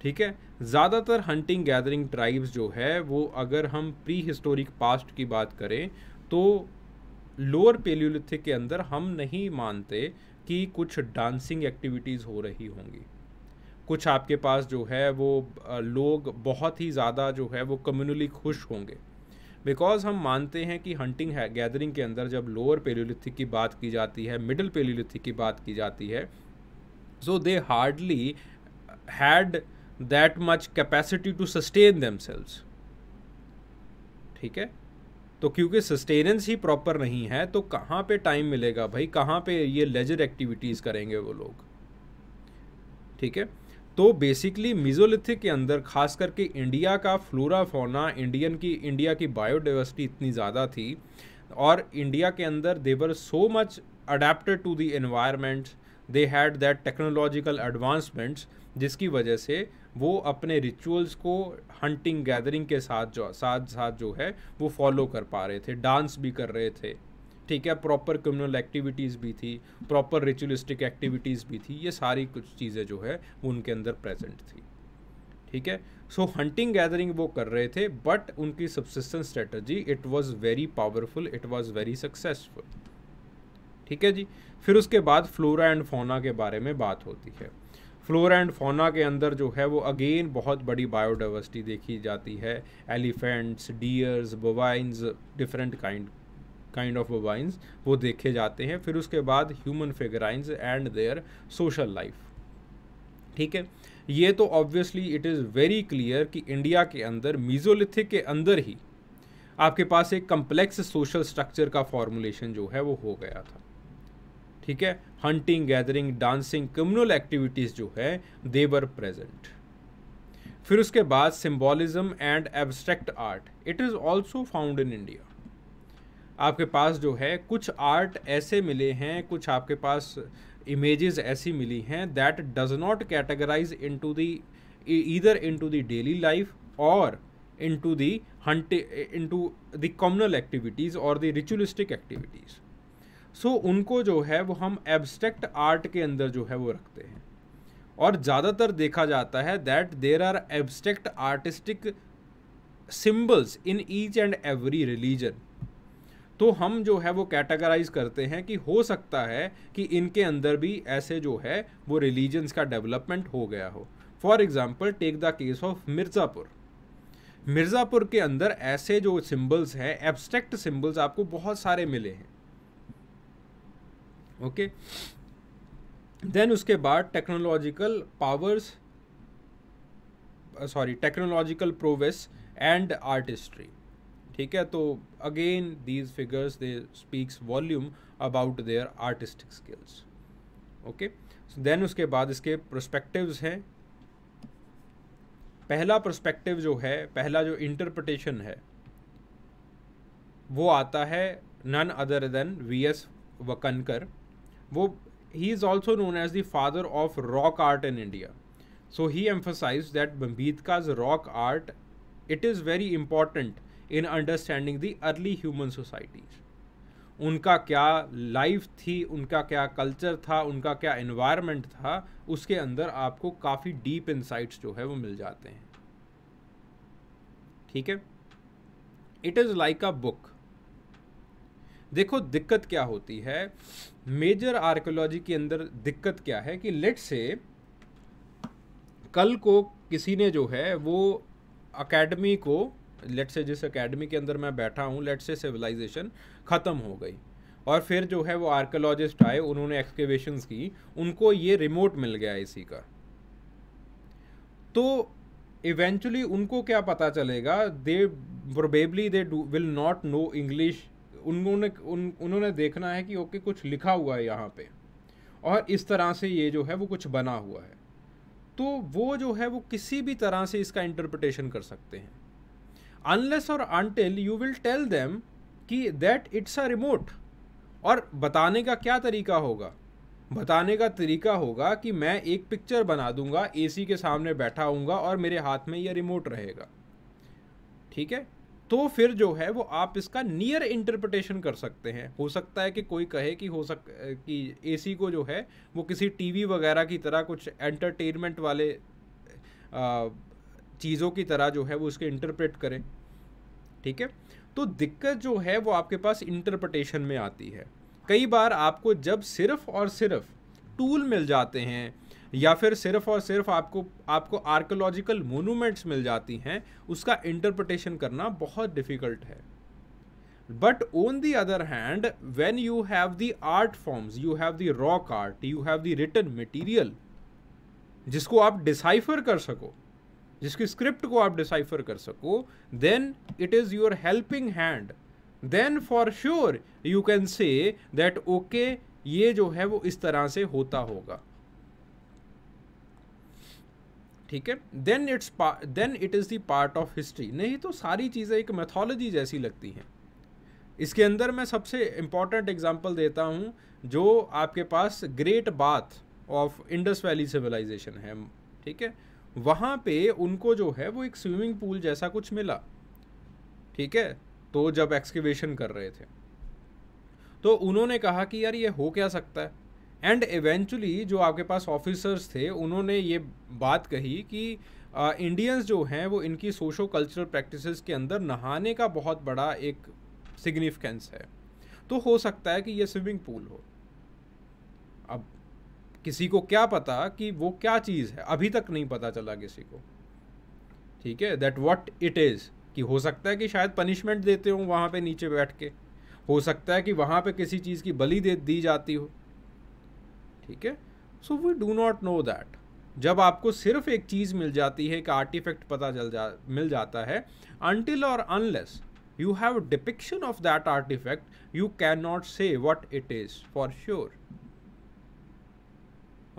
ठीक है ज़्यादातर हंटिंग गैदरिंग ट्राइब्स जो है वो अगर हम प्री हिस्टोरिक पास्ट की बात करें तो लोअर पेलियोलिथिक के अंदर हम नहीं मानते कि कुछ डांसिंग एक्टिविटीज़ हो रही होंगी कुछ आपके पास जो है वो लोग बहुत ही ज़्यादा जो है वो कम्युनली खुश होंगे बिकॉज हम मानते हैं कि हंटिंग है गैदरिंग के अंदर जब लोअर पेलियोलिथिक की बात की जाती है मिडिल पेलियोलिथिक की बात की जाती है so they hardly had that much capacity to sustain selves ठीक है तो क्योंकि सस्टेनेंस ही प्रॉपर नहीं है तो कहाँ पे टाइम मिलेगा भाई कहाँ पे ये लेजर एक्टिविटीज़ करेंगे वो लोग ठीक है तो बेसिकली मिजोलिथिक के अंदर खास करके इंडिया का फ्लोरा फोना इंडियन की इंडिया की बायोडाइवर्सिटी इतनी ज़्यादा थी और इंडिया के अंदर they were so much adapted to the environment they had that technological advancements जिसकी वजह से वो अपने रिचुअल्स को हंटिंग गैदरिंग के साथ जो साथ साथ जो है वो फॉलो कर पा रहे थे डांस भी कर रहे थे ठीक है प्रॉपर कम्युनल एक्टिविटीज़ भी थी प्रॉपर रिचुअलिस्टिक एक्टिविटीज़ भी थी ये सारी कुछ चीज़ें जो है वो उनके अंदर प्रेजेंट थी ठीक है सो हंटिंग गैदरिंग वो कर रहे थे बट उनकी subsistence strategy it was very powerful it was very successful ठीक है जी फिर उसके बाद फ्लोरा एंड फोना के बारे में बात होती है फ्लोरा एंड फोना के अंदर जो है वो अगेन बहुत बड़ी बायोडाइवर्सिटी देखी जाती है elephants deers bovines different kind kind of bovines वो देखे जाते हैं फिर उसके बाद human figurines and their social life ठीक है ये तो obviously it is very clear कि इंडिया के अंदर मीजोलिथिक के अंदर ही आपके पास एक कम्प्लेक्स सोशल स्ट्रक्चर का फॉर्मुलेशन जो है वो हो गया था ठीक है hunting gathering dancing criminal activities जो है देवर प्रेजेंट फिर उसके बाद symbolism and abstract art it is also found in India आपके पास जो है कुछ आर्ट ऐसे मिले हैं कुछ आपके पास इमेजेस ऐसी मिली हैं that does not categorise into the either into the daily life और into the hunt into the communal activities और द रिचुअलिस्टिक एक्टिविटीज़ सो उनको जो है वो हम एब्स्ट्रैक्ट आर्ट के अंदर जो है वो रखते हैं और ज़्यादातर देखा जाता है that there are abstract artistic symbols in each and every religion तो हम जो है वो कैटेगराइज करते हैं कि हो सकता है कि इनके अंदर भी ऐसे जो है वो रिलीजन्स का डेवलपमेंट हो गया हो for example take the case of Mirzapur Mirzapur के अंदर ऐसे जो सिंबल्स हैं एब्स्ट्रैक्ट सिंबल्स आपको बहुत सारे मिले हैं ओके देन उसके बाद technological powers sorry technological prowess and artistry ठीक है तो again these figures they speaks volume about their artistic skills okay then उसके बाद इसके प्रोस्पेक्टिव्स हैं पहला प्रोस्पेक्टिव जो है पहला जो इंटरप्रटेशन है वो आता है none other than V S Wakankar वो ही is also known as the father of rock art in India so he emphasise that Bambitka's rock art it is very important in understanding the early human societies उनका क्या life थी उनका क्या culture था उनका क्या इन्वायरमेंट था उसके अंदर आपको काफ़ी डीप इंसाइट्स जो है वो मिल जाते हैं ठीक है it is like a book देखो दिक्कत क्या होती है मेजर आर्कोलॉजी के अंदर दिक्कत क्या है कि लेट से कल को किसी ने जो है वो अकेडमी को लेट से जिस एकेडमी के अंदर मैं बैठा हूँ लेट से सिविलाइजेशन ख़त्म हो गई और फिर जो है वो आर्कोलॉजिस्ट आए उन्होंने एक्सकेवेशंस की उनको ये रिमोट मिल गया इसी का तो इवेंचुअली उनको क्या पता चलेगा they probably they will not know English उन्होंने उन उन्होंने देखना है कि ओके कुछ लिखा हुआ है यहाँ पे और इस तरह से ये जो है वो कुछ बना हुआ है तो वो जो है वो किसी भी तरह से इसका इंटरप्रटेशन कर सकते हैं अनलेस और until you will tell them कि दैट इट्स अ रिमोट और बताने का क्या तरीका होगा बताने का तरीका होगा कि मैं एक पिक्चर बना दूंगा एसी के सामने बैठा हूँगा और मेरे हाथ में यह रिमोट रहेगा ठीक है तो फिर जो है वो आप इसका नियर इंटरप्रिटेशन कर सकते हैं हो सकता है कि कोई कहे कि हो सक कि एसी को जो है वो किसी टीवी वगैरह की तरह कुछ एंटरटेनमेंट वाले आ, चीज़ों की तरह जो है वो इसके इंटरप्रेट करें ठीक है तो दिक्कत जो है वो आपके पास इंटरप्रटेशन में आती है कई बार आपको जब सिर्फ और सिर्फ टूल मिल जाते हैं या फिर सिर्फ और सिर्फ आपको आपको आर्कोलॉजिकल मोनूमेंट्स मिल जाती हैं उसका इंटरप्रटेशन करना बहुत डिफ़िकल्ट है but on the other hand when you have the art forms you have the rock art you have the written material जिसको आप डिसाइफर कर सको जिसकी स्क्रिप्ट को आप डिसाइफर कर सको then it is your helping hand then for sure you can say that okay ये जो है वो इस तरह से होता होगा ठीक है then it's then it is part of history नहीं तो सारी चीज़ें एक मैथोलॉजी जैसी लगती हैं इसके अंदर मैं सबसे इंपॉर्टेंट एग्जाम्पल देता हूं जो आपके पास great bath of Indus valley civilisation है ठीक है वहाँ पे उनको जो है वो एक स्विमिंग पूल जैसा कुछ मिला ठीक है तो जब एक्सकेवेशन कर रहे थे तो उन्होंने कहा कि यार ये हो क्या सकता है एंड इवेंचुअली जो आपके पास ऑफिसर्स थे उन्होंने ये बात कही कि इंडियंस जो हैं वो इनकी सोशो कल्चरल प्रैक्टिसेस के अंदर नहाने का बहुत बड़ा एक सिग्निफिकेंस है तो हो सकता है कि ये स्विमिंग पूल हो अब किसी को क्या पता कि वो क्या चीज़ है अभी तक नहीं पता चला किसी को ठीक है दैट वॉट इट इज़ कि हो सकता है कि शायद पनिशमेंट देते हों वहाँ पे नीचे बैठ के हो सकता है कि वहाँ पे किसी चीज़ की बलि दे दी जाती हो ठीक है so we do not know that जब आपको सिर्फ एक चीज़ मिल जाती है एक आर्टिफैक्ट पता चल जा मिल जाता है अनटिल और unless you have depiction of that artefact you can not say what it is for sure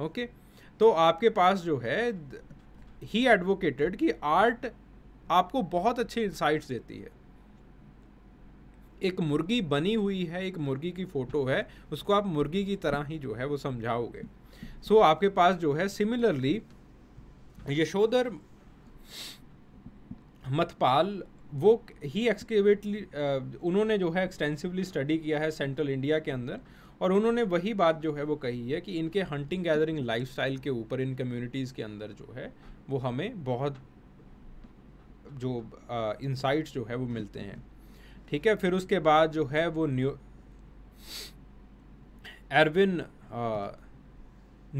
okay तो आपके पास जो है ही एडवोकेटेड कि आर्ट आपको बहुत अच्छे इंसाइट्स देती है एक मुर्गी बनी हुई है एक मुर्गी की फ़ोटो है उसको आप मुर्गी की तरह ही जो है वो समझाओगे सो so, आपके पास जो है सिमिलरली यशोधर मथपाल वो ही एक्सकेवेटली uh, उन्होंने जो है एक्सटेंसिवली स्टडी किया है सेंट्रल इंडिया के अंदर और उन्होंने वही बात जो है वो कही है कि इनके हंटिंग गैदरिंग लाइफ के ऊपर इन कम्युनिटीज़ के अंदर जो है वो हमें बहुत जो इंसाइट्स जो है वो मिलते हैं ठीक है फिर उसके बाद जो है वो न्यू एरविन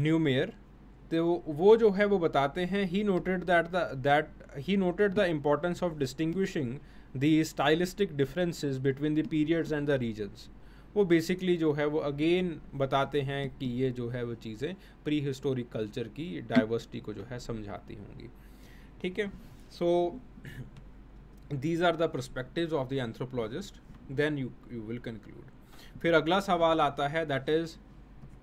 न्यूमेयर तो वो जो है वो बताते हैं he noted that that he noted the importance of distinguishing the stylistic differences between the periods and the regions वो बेसिकली जो है वो अगेन बताते हैं कि ये जो है वो चीज़ें प्री हिस्टोरिक कल्चर की डाइवर्सिटी को जो है समझाती होंगी ठीक है so these are the perspective of the anthropologist then you you will conclude फिर अगला सवाल आता है that is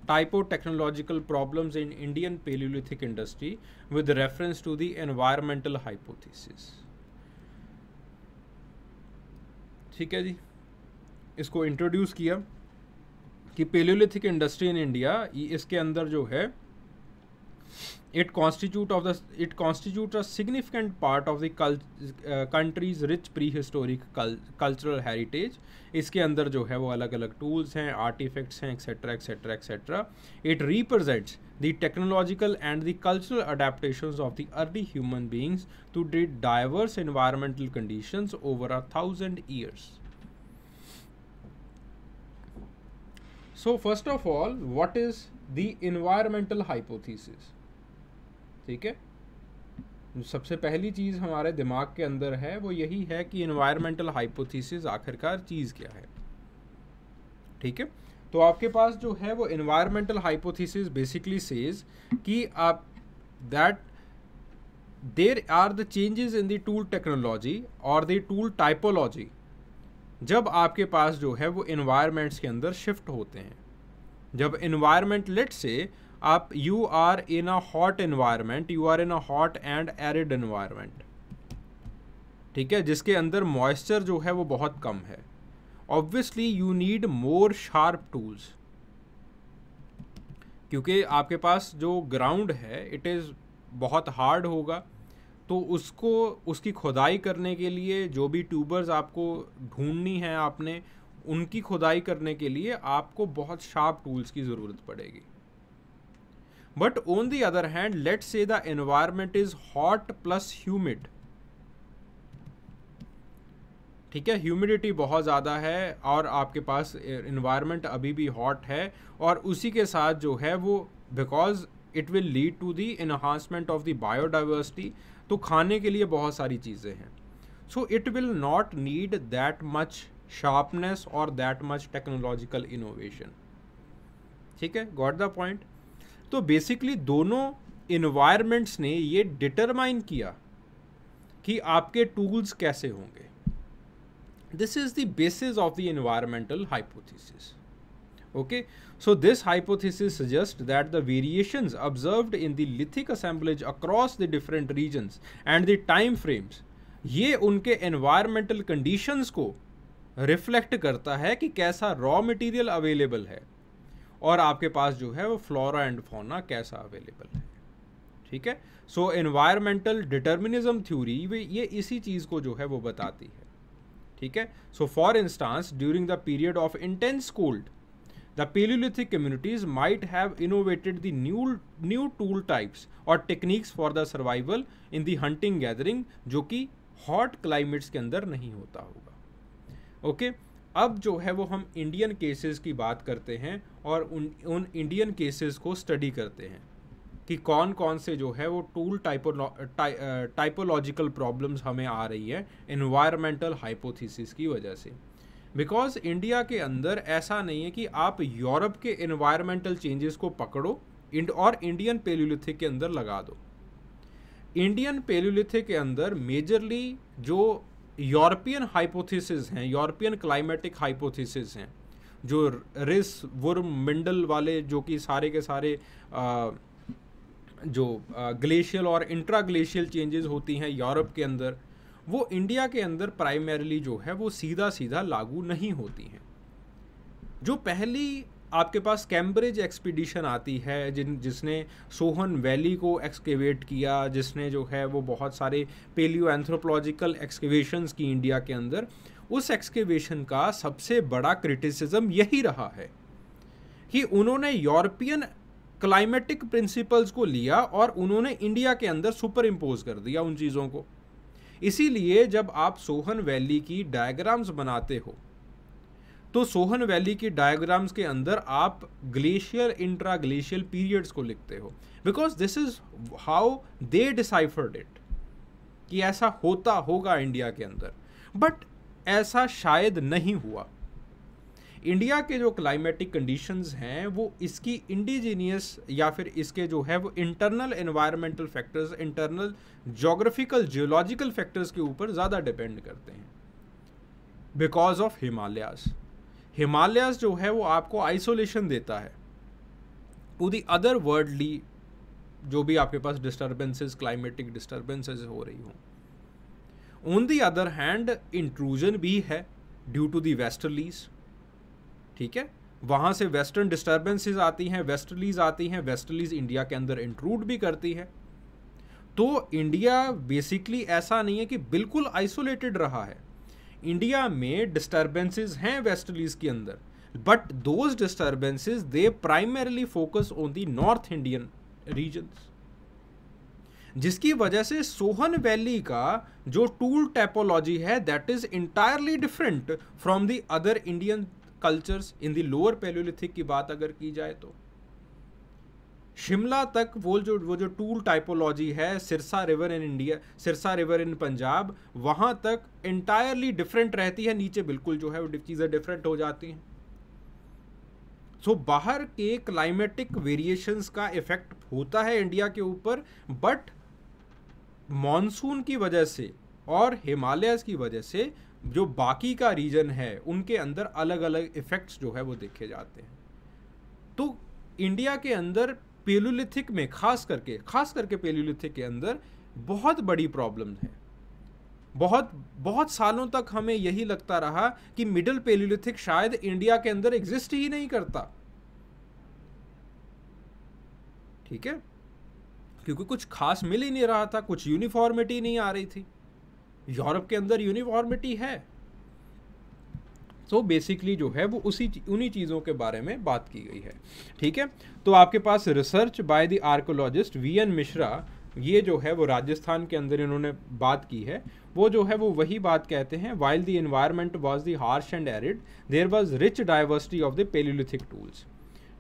typo technological problems in Indian Paleolithic industry with reference to the environmental hypothesis. ठीक है जी इसको इंट्रोड्यूस किया कि पेलियोलिथिक इंडस्ट्री इन इंडिया इसके अंदर जो है it constitute of the it constitute a significant part of the country's rich prehistoric cultural heritage इसके अंदर जो है वो अलग अलग टूल्स हैं आर्टिफैक्ट्स हैं etcetera etcetera etcetera it represents the technological and the cultural adaptation of the early human beings to dit diverse environmental condition over a thousand years so first of all what is the environmental hypothesis ठीक है सबसे पहली चीज़ हमारे दिमाग के अंदर है वो यही है कि इन्वायरमेंटल हाइपोथीसिस आखिरकार चीज़ क्या है ठीक है तो आपके पास जो है वो इन्वायरमेंटल हाइपोथीसिस बेसिकली सेज कि आप that there are the changes in the tool technology और द टूल टाइपोलॉजी जब आपके पास जो है वो इन्वायरमेंट्स के अंदर शिफ्ट होते हैं जब इन्वायरमेंट लेट से आप you are in a hot environment you are in a hot and arid environment ठीक है जिसके अंदर मॉइस्चर जो है वो बहुत कम है obviously you need more sharp tools क्योंकि आपके पास जो ग्राउंड है इट इज़ बहुत हार्ड होगा तो उसको उसकी खुदाई करने के लिए जो भी ट्यूबर्स आपको ढूंढनी है आपने उनकी खुदाई करने के लिए आपको बहुत शार्प टूल्स की ज़रूरत पड़ेगी but on the other hand let say the environment is hot plus humid ठीक है ह्यूमिडिटी बहुत ज़्यादा है और आपके पास इन्वायरमेंट अभी भी हॉट है और उसी के साथ जो है वो because it will lead to the enhancement of the biodiversity तो खाने के लिए बहुत सारी चीज़ें हैं so it will not need that much sharpness और दैट मच टेक्नोलॉजिकल इनोवेशन ठीक है गॉट द पॉइंट तो बेसिकली दोनों इन्वायरमेंट्स ने ये डिटरमाइन किया कि आपके टूल्स कैसे होंगे this is the basis of the environmental hypothesis okay So this hypothesis suggests that the variations observed in the lithic assemblage across the different regions and the time frames ये उनके environmental conditions को reflect करता है कि कैसा raw material available है और आपके पास जो है वो फ्लोरा एंड फोना कैसा अवेलेबल है ठीक है सो एनवायरमेंटल डिटर्मिनिज्म थ्योरी ये इसी चीज़ को जो है वो बताती है ठीक है so for instance during the period of intense cold the Paleolithic communities might have innovated the new new tool types और techniques for the survival in the hunting gathering जो कि हॉट क्लाइमेट्स के अंदर नहीं होता होगा ओके okay? अब जो है वो हम इंडियन केसेस की बात करते हैं और उन उन इंडियन केसेस को स्टडी करते हैं कि कौन कौन से जो है वो टूल टाइपोलो टाइपोलॉजिकल प्रॉब्लम्स हमें आ रही है इन्वायरमेंटल हाइपोथीसिस की वजह से बिकॉज इंडिया के अंदर ऐसा नहीं है कि आप यूरोप के इन्वायरमेंटल चेंजेस को पकड़ो इंड और इंडियन पेल्यूलिथिक के अंदर लगा दो इंडियन पेल्यूलिथिक के अंदर मेजरली जो यूरोपियन हाइपोथेसिस हैं यूरोपियन क्लाइमेटिक हाइपोथेसिस हैं जो रिस वर्म मिंडल वाले जो कि सारे के सारे आ, जो ग्लेशियल और इंट्रा ग्लेशियल चेंजेस होती हैं यूरोप के अंदर वो इंडिया के अंदर प्राइमरीली जो है वो सीधा सीधा लागू नहीं होती हैं जो पहली आपके पास कैम्ब्रिज एक्सपीडिशन आती है जिन जिसने सोहन वैली को एक्सकेवेट किया जिसने जो है वो बहुत सारे पेलियो एंथ्रोपोलॉजिकल एक्सकेवेशंस की इंडिया के अंदर उस एक्सकेवेशन का सबसे बड़ा क्रिटिसिज्म यही रहा है कि उन्होंने यूरोपियन क्लाइमेटिक प्रिंसिपल्स को लिया और उन्होंने इंडिया के अंदर सुपर इम्पोज कर दिया उन चीज़ों को इसीलिए जब आप सोहन वैली की डायग्राम्स बनाते हो तो सोहन वैली की डायग्राम्स के अंदर आप ग्लेशियर इंट्रा ग्लेशियल पीरियड्स को लिखते हो because this is how they deciphered it कि ऐसा होता होगा इंडिया के अंदर बट ऐसा शायद नहीं हुआ इंडिया के जो क्लाइमेटिक कंडीशंस हैं वो इसकी इंडिजीनियस या फिर इसके जो है वो internal environmental factors internal geographical geological factors के ऊपर ज़्यादा डिपेंड करते हैं बिकॉज ऑफ हिमालयाज हिमालयाज जो है वो आपको आइसोलेशन देता है टू दी अदर वर्ल्डली जो भी आपके पास डिस्टर्बेंसेज क्लाइमेटिक डिस्टर्बेंसेज हो रही हों on the other hand intrusion भी है ड्यू टू दी वेस्टर्लीज़ ठीक है वहाँ से वेस्टर्न डिस्टर्बेंसेस आती हैं वेस्टर्लीज आती हैं वेस्टर्लीज इंडिया के अंदर इंट्रूड भी करती है तो इंडिया बेसिकली ऐसा नहीं है कि बिल्कुल आइसोलेटेड रहा है इंडिया में डिस्टर्बेंसेस हैं वेस्टर्लीज के अंदर but those disturbances they primarily focus on the north Indian regions जिसकी वजह से सोहन वैली का जो टूल टेपोलॉजी है that is entirely different from the other Indian cultures in the lower paleolithic की बात अगर की जाए तो शिमला तक वो जो वो जो टूल टाइपोलॉजी है Sirsa river in India Sirsa river in Punjab वहाँ तक इंटायरली डिफरेंट रहती है नीचे बिल्कुल जो है वो चीज़ें डिफरेंट हो जाती हैं सो so, बाहर के क्लाइमेटिक वेरिएशंस का इफेक्ट होता है इंडिया के ऊपर बट मॉनसून की वजह से और हिमालयस की वजह से जो बाकी का रीजन है उनके अंदर अलग अलग इफ़ेक्ट्स जो है वो देखे जाते हैं तो इंडिया के अंदर पेलुलिथिक में खास करके खास करके पेलुलिथिक के अंदर बहुत बड़ी प्रॉब्लम है बहुत बहुत सालों तक हमें यही लगता रहा कि मिडिल पेलुलिथिक शायद इंडिया के अंदर एग्जिस्ट ही नहीं करता ठीक है क्योंकि कुछ खास मिल ही नहीं रहा था कुछ यूनिफॉर्मिटी नहीं आ रही थी यूरोप के अंदर यूनिफॉर्मिटी है सो so बेसिकली जो है वो उसी उन्हीं चीज़ों के बारे में बात की गई है ठीक है तो आपके पास research by the archaeologist V N Mishra ये जो है वो राजस्थान के अंदर इन्होंने बात की है वो जो है वो वही बात कहते हैं while the environment was the harsh and arid there was rich diversity of the palaeolithic tools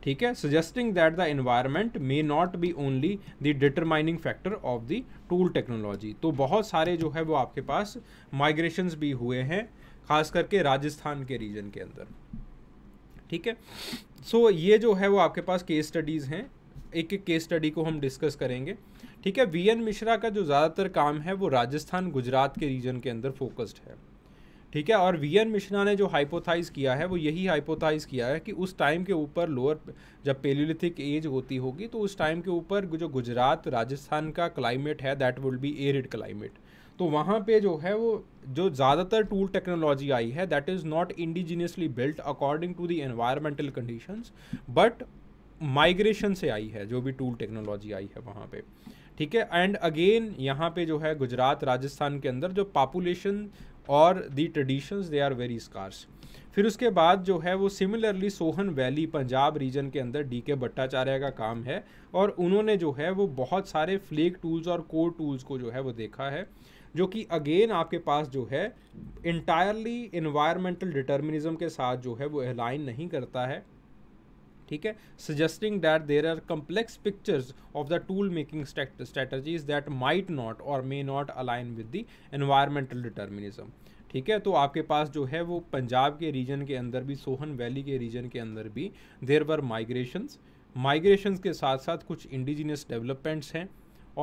ठीक है suggesting that the environment may not be only the determining factor of the tool technology तो बहुत सारे जो है वो आपके पास migration भी हुए हैं खास करके राजस्थान के रीजन के अंदर ठीक है सो so, ये जो है वो आपके पास केस स्टडीज़ हैं एक एक केस स्टडी को हम डिस्कस करेंगे ठीक है वी एन मिश्रा का जो ज़्यादातर काम है वो राजस्थान गुजरात के रीजन के अंदर फोकस्ड है ठीक है और वी एन मिश्रा ने जो हाइपोथाइज किया है वो यही हाइपोथाइज किया है कि उस टाइम के ऊपर लोअर जब पेलिलिथिक एज होती होगी तो उस टाइम के ऊपर जो गुजरात राजस्थान का क्लाइमेट है that would be arid climate तो वहाँ पे जो है वो जो ज़्यादातर टूल टेक्नोलॉजी आई है that is not indigenously built according to the environmental conditions but migration से आई है जो भी टूल टेक्नोलॉजी आई है वहाँ पे ठीक है एंड अगेन यहाँ पे जो है गुजरात राजस्थान के अंदर जो पॉपुलेशन और the traditions they are very scarce फिर उसके बाद जो है वो similarly Sohan valley Punjab region के अंदर डी के भट्टाचार्य का काम है और उन्होंने जो है वो बहुत सारे फ्लेक टूल्स और कोर टूल्स को जो है वो देखा है जो कि अगेन आपके पास जो है इंटायरली इन्वायरमेंटल डिटर्मिनिज्म के साथ जो है वो अलाइन नहीं करता है ठीक है suggesting that there are complex pictures of the tool making strategies that might not और may not align with the environmental determinism ठीक है तो आपके पास जो है वो पंजाब के रीजन के अंदर भी सोहन वैली के रीजन के अंदर भी देर वर माइग्रेशंस माइग्रेशंस के साथ साथ कुछ इंडिजिनियस डेवलपमेंट्स हैं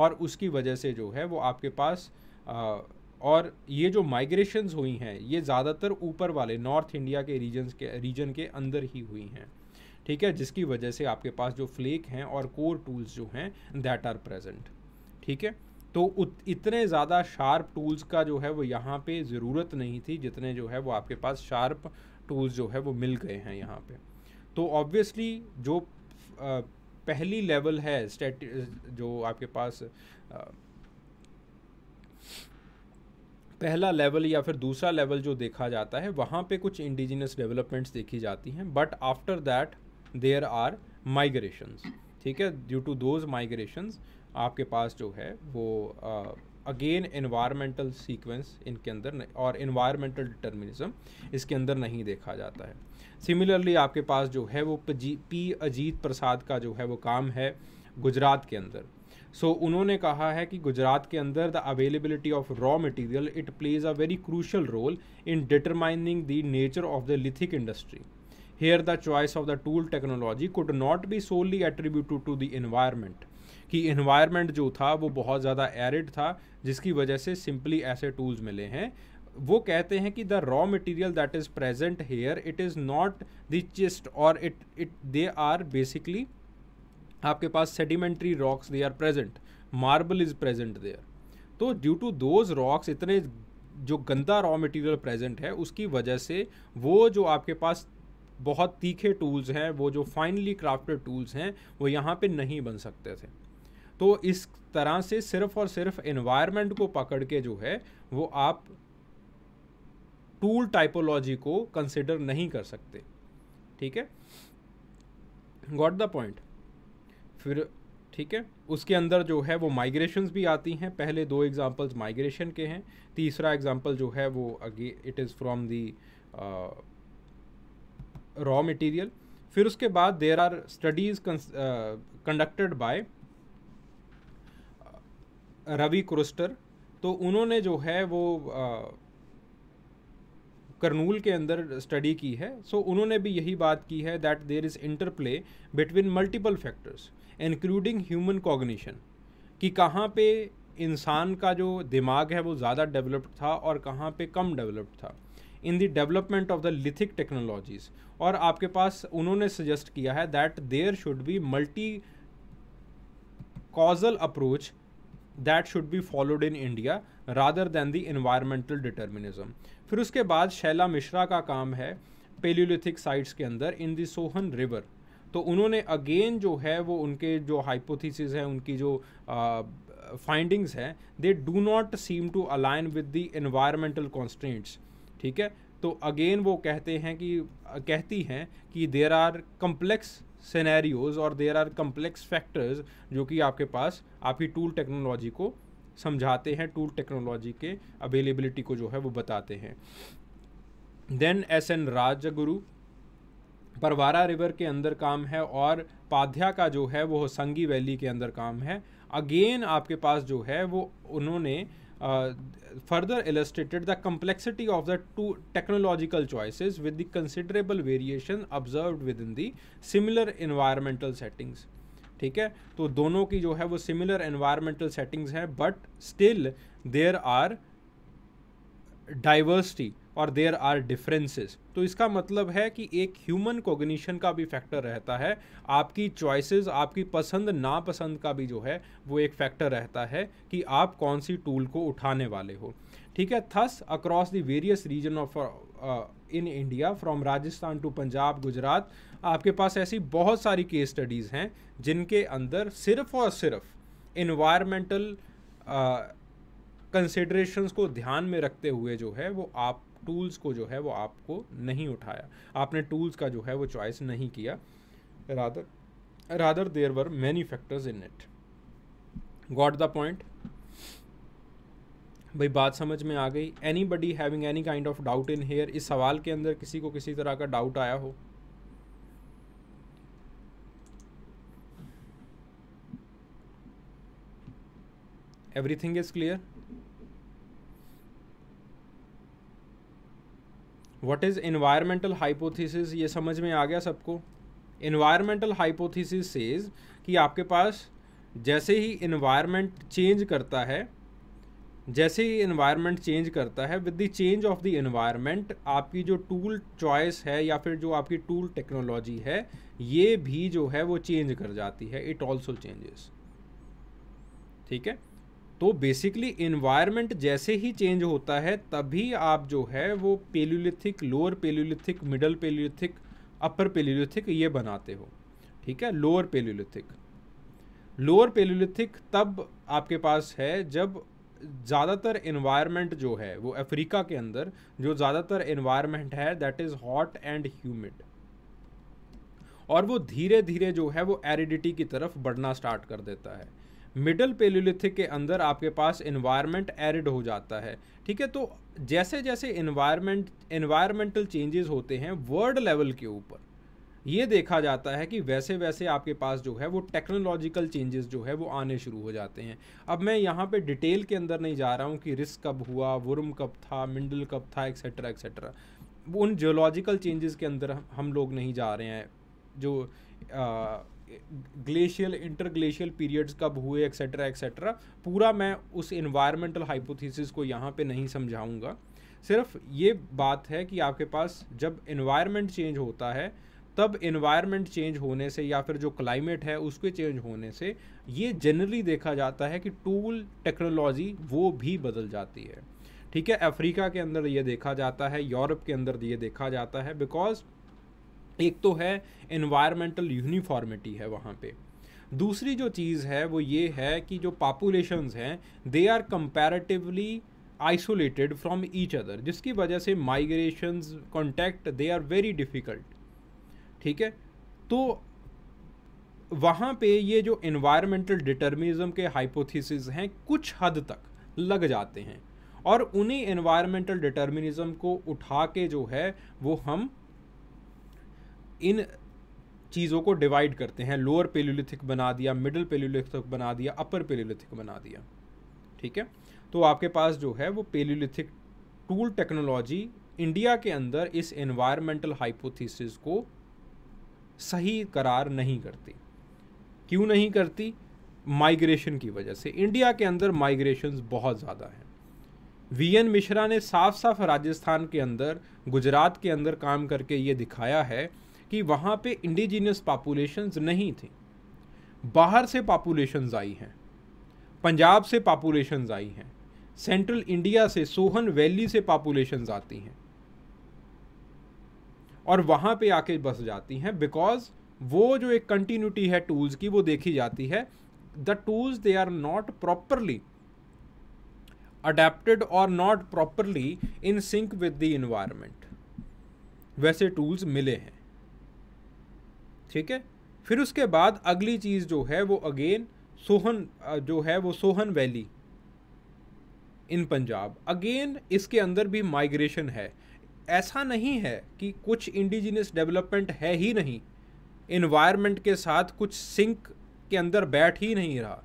और उसकी वजह से जो है वो आपके पास आ, और ये जो माइग्रेशंस हुई हैं ये ज़्यादातर ऊपर वाले नॉर्थ इंडिया के रीजन के रीजन के अंदर ही हुई हैं ठीक है जिसकी वजह से आपके पास जो फ्लेक हैं और कोर टूल्स जो हैं दैट आर प्रेजेंट ठीक है तो इतने ज़्यादा शार्प टूल्स का जो है वो यहाँ पे ज़रूरत नहीं थी जितने जो है वो आपके पास शार्प टूल्स जो है वो मिल गए हैं यहाँ पे तो ऑब्वियसली जो पहली लेवल है स्टेट जो आपके पास पहला लेवल या फिर दूसरा लेवल जो देखा जाता है वहाँ पे कुछ इंडिजिनस डेवलपमेंट्स देखी जाती हैं but after that there are migrations ठीक है ड्यू टू दोज माइग्रेशंस आपके पास जो है वो अगेन इन्वायरमेंटल सीक्वेंस इनके अंदर और इन्वायरमेंटल डिटर्मिनिज्म इसके अंदर नहीं देखा जाता है सिमिलरली आपके पास जो है वो पी अजीत प्रसाद का जो है वो काम है गुजरात के अंदर सो so, उन्होंने कहा है कि गुजरात के अंदर the availability of raw material it plays a very crucial role in determining the nature of the lithic industry here the choice of the tool technology could not be solely attributed to the environment कि environment जो था वो बहुत ज़्यादा arid था जिसकी वजह से सिंपली ऐसे टूल्स मिले हैं वो कहते हैं कि the raw material that is present here it is not the schist और it it they are basically आपके पास sedimentary rocks they are present marble is present there तो ड्यू टू दोज रॉक्स इतने जो गंदा रॉ मटेरियल प्रेजेंट है उसकी वजह से वो जो आपके पास बहुत तीखे टूल्स हैं वो जो फाइनली क्राफ्टेड टूल्स हैं वो यहाँ पे नहीं बन सकते थे तो इस तरह से सिर्फ और सिर्फ इन्वायरमेंट को पकड़ के जो है वो आप टूल टाइपोलॉजी को कंसिडर नहीं कर सकते ठीक है गॉट द पॉइंट फिर ठीक है उसके अंदर जो है वो माइग्रेशंस भी आती हैं पहले दो एग्जांपल्स माइग्रेशन के हैं तीसरा एग्जांपल जो है वो अगे it is from the raw material फिर उसके बाद there are studies conducted by Ravi Korisettar तो उन्होंने जो है वो करनूल uh, के अंदर स्टडी की है सो so, उन्होंने भी यही बात की है that there is interplay between multiple factors including human cognition कि कहाँ पे इंसान का जो दिमाग है वो ज़्यादा डेवलप्ड था और कहाँ पे कम डेवलप्ड था in the development of the lithic technologies और आपके पास उन्होंने सजेस्ट किया है that there should be multi causal approach that should be followed in India rather than the environmental determinism फिर उसके बाद शैला मिश्रा का काम है पेलियोलिथिक साइट्स के अंदर इन द सोहन रिवर तो उन्होंने अगेन जो है वो उनके जो हाइपोथीसिस हैं उनकी जो फाइंडिंग्स हैं they do not seem to align with the environmental constants ठीक है तो अगेन वो कहते हैं कि कहती हैं कि देर आर कम्प्लेक्स सिनेरियोज और देर आर कम्प्लेक्स फैक्टर्स जो कि आपके पास आपकी टूल टेक्नोलॉजी को समझाते हैं टूल टेक्नोलॉजी के अवेलेबिलिटी को जो है वो बताते हैं then S N Rajguru Pravara river के अंदर काम है और पाध्या का जो है वो संगी वैली के अंदर काम है अगेन आपके पास जो है वो उन्होंने uh, further illustrated the complexity of the two technological choices with the considerable variation observed within the similar environmental settings ठीक है तो दोनों की जो है वो सिमिलर एनवायरमेंटल सेटिंग्स हैं but still there are diversity और देयर आर डिफरेंसेस तो इसका मतलब है कि एक ह्यूमन कोग्निशन का भी फैक्टर रहता है आपकी चॉइसेस आपकी पसंद नापसंद का भी जो है वो एक फैक्टर रहता है कि आप कौन सी टूल को उठाने वाले हो ठीक है thus across the various region of in India from Rajasthan to Punjab Gujarat आपके पास ऐसी बहुत सारी केस स्टडीज़ हैं जिनके अंदर सिर्फ और सिर्फ इन्वायरमेंटल कंसिड्रेशंस uh, को ध्यान में रखते हुए जो है वो आप टूल्स को जो है वो आपको नहीं उठाया आपने टूल्स का जो है वो चॉइस नहीं किया rather rather there were many factors in it got the point भाई बात समझ में आ गई anybody having any kind of doubt in here इस सवाल के अंदर किसी को किसी तरह का डाउट आया हो everything is clear what is environmental hypothesis ये समझ में आ गया सबको इन्वायरमेंटल हाइपोथीसिस सेज कि आपके पास जैसे ही इन्वायरमेंट चेंज करता है जैसे ही इन्वायरमेंट चेंज करता है with the change of the environment आपकी जो टूल चॉइस है या फिर जो आपकी टूल टेक्नोलॉजी है ये भी जो है वो चेंज कर जाती है इट ऑल्सो चेंजेस ठीक है तो बेसिकली इन्वायरमेंट जैसे ही चेंज होता है तभी आप जो है वो पेल्यूलिथिक लोअर पेल्यूलिथिक मिडल पेल्यूलिथिक अपर पेल्यूलिथिक ये बनाते हो ठीक है लोअर पेल्यूलिथिक लोअर पेल्यूलिथिक तब आपके पास है जब ज़्यादातर इन्वायरमेंट जो है वो अफ्रीका के अंदर जो ज़्यादातर इन्वायरमेंट है that is hot and humid और वो धीरे धीरे जो है वो एरिडिटी की तरफ बढ़ना स्टार्ट कर देता है मिडल पेलोलिथिक के अंदर आपके पास इन्वायरमेंट एरिड हो जाता है ठीक है तो जैसे जैसे इन्वायरमेंट इन्वायरमेंटल चेंजेस होते हैं वर्ल्ड लेवल के ऊपर ये देखा जाता है कि वैसे वैसे आपके पास जो है वो टेक्नोलॉजिकल चेंजेस जो है वो आने शुरू हो जाते हैं अब मैं यहाँ पे डिटेल के अंदर नहीं जा रहा हूँ कि रिस्क कब हुआ वुरम कब था मिंडल कब था एक्सेट्रा एक्सेट्रा उन जियोलॉजिकल चेंजेस के अंदर हम लोग नहीं जा रहे हैं जो ग्लेशियल इंटरग्लेशियल पीरियड्स कब हुए एक्सेट्रा एक्सेट्रा पूरा मैं उस इन्वायरमेंटल हाइपोथीसिस को यहाँ पे नहीं समझाऊँगा सिर्फ ये बात है कि आपके पास जब इन्वायरमेंट चेंज होता है तब इन्वायरमेंट चेंज होने से या फिर जो क्लाइमेट है उसके चेंज होने से ये जनरली देखा जाता है कि टूल टेक्नोलॉजी वो भी बदल जाती है ठीक है अफ्रीका के अंदर ये देखा जाता है यूरोप के अंदर ये देखा जाता है बिकॉज एक तो है इन्वायरमेंटल यूनिफॉर्मिटी है वहाँ पे दूसरी जो चीज़ है वो ये है कि जो पॉपुलेशंस हैं they are comparatively isolated from each other जिसकी वजह से migration contact they are very difficult ठीक है तो वहाँ पे ये जो इन्वायरमेंटल डिटर्मिज़म के हाइपोथिस हैं कुछ हद तक लग जाते हैं और उन्हीं इन्वायरमेंटल डिटर्मिनिज़म को उठा के जो है वो हम इन चीज़ों को डिवाइड करते हैं लोअर पेलोलिथिक बना दिया मिडिल पेलोलिथिक बना दिया अपर पेलोलिथिक बना दिया ठीक है तो आपके पास जो है वो पेलोलिथिक टूल टेक्नोलॉजी इंडिया के अंदर इस एनवायरमेंटल हाइपोथीसिस को सही करार नहीं करती क्यों नहीं करती माइग्रेशन की वजह से इंडिया के अंदर माइग्रेशन बहुत ज़्यादा हैं वी एन मिश्रा ने साफ साफ राजस्थान के अंदर गुजरात के अंदर काम करके ये दिखाया है कि वहाँ पे इंडिजीनियस पापुलेशंस नहीं थी बाहर से पापुलेशंस आई हैं पंजाब से पापुलेशंस आई हैं सेंट्रल इंडिया से सोहन वैली से पापुलेशन आती हैं और वहाँ पे आके बस जाती हैं बिकॉज वो जो एक कंटिन्यूटी है टूल्स की वो देखी जाती है the tools they are not properly adapted और not properly in sync with the environment वैसे टूल्स मिले हैं ठीक है फिर उसके बाद अगली चीज़ जो है वो अगेन सोहन जो है वो Sohan valley in Punjab again इसके अंदर भी माइग्रेशन है ऐसा नहीं है कि कुछ इंडिजिनस डेवलपमेंट है ही नहीं इन्वायरमेंट के साथ कुछ सिंक के अंदर बैठ ही नहीं रहा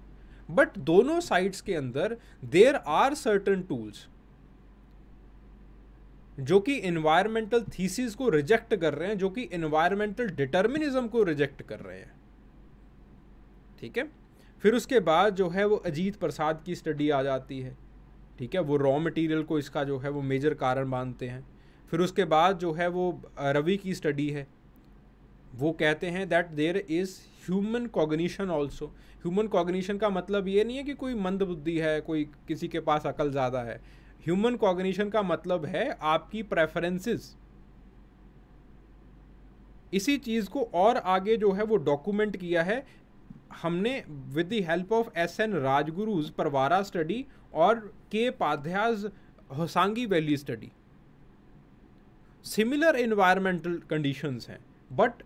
बट दोनों साइड्स के अंदर देर आर सर्टन टूल्स जो कि इन्वायरमेंटल थीसिस को रिजेक्ट कर रहे हैं जो कि इन्वायरमेंटल डिटर्मिनिज्म को रिजेक्ट कर रहे हैं ठीक है फिर उसके बाद जो है वो अजीत प्रसाद की स्टडी आ जाती है ठीक है वो रॉ मटेरियल को इसका जो है वो मेजर कारण मानते हैं फिर उसके बाद जो है वो रवि की स्टडी है वो कहते हैं that there is human cognition also human cognition का मतलब ये नहीं है कि कोई मंद बुद्धि है कोई किसी के पास अकल ज़्यादा है ह्यूमन कॉग्निशन का मतलब है आपकी प्रेफरेंसेस इसी चीज़ को और आगे जो है वो डॉक्यूमेंट किया है हमने with the help of S N Rajguru's Pravara study और के पाध्याज होसांगी valley study similar environmental conditions हैं but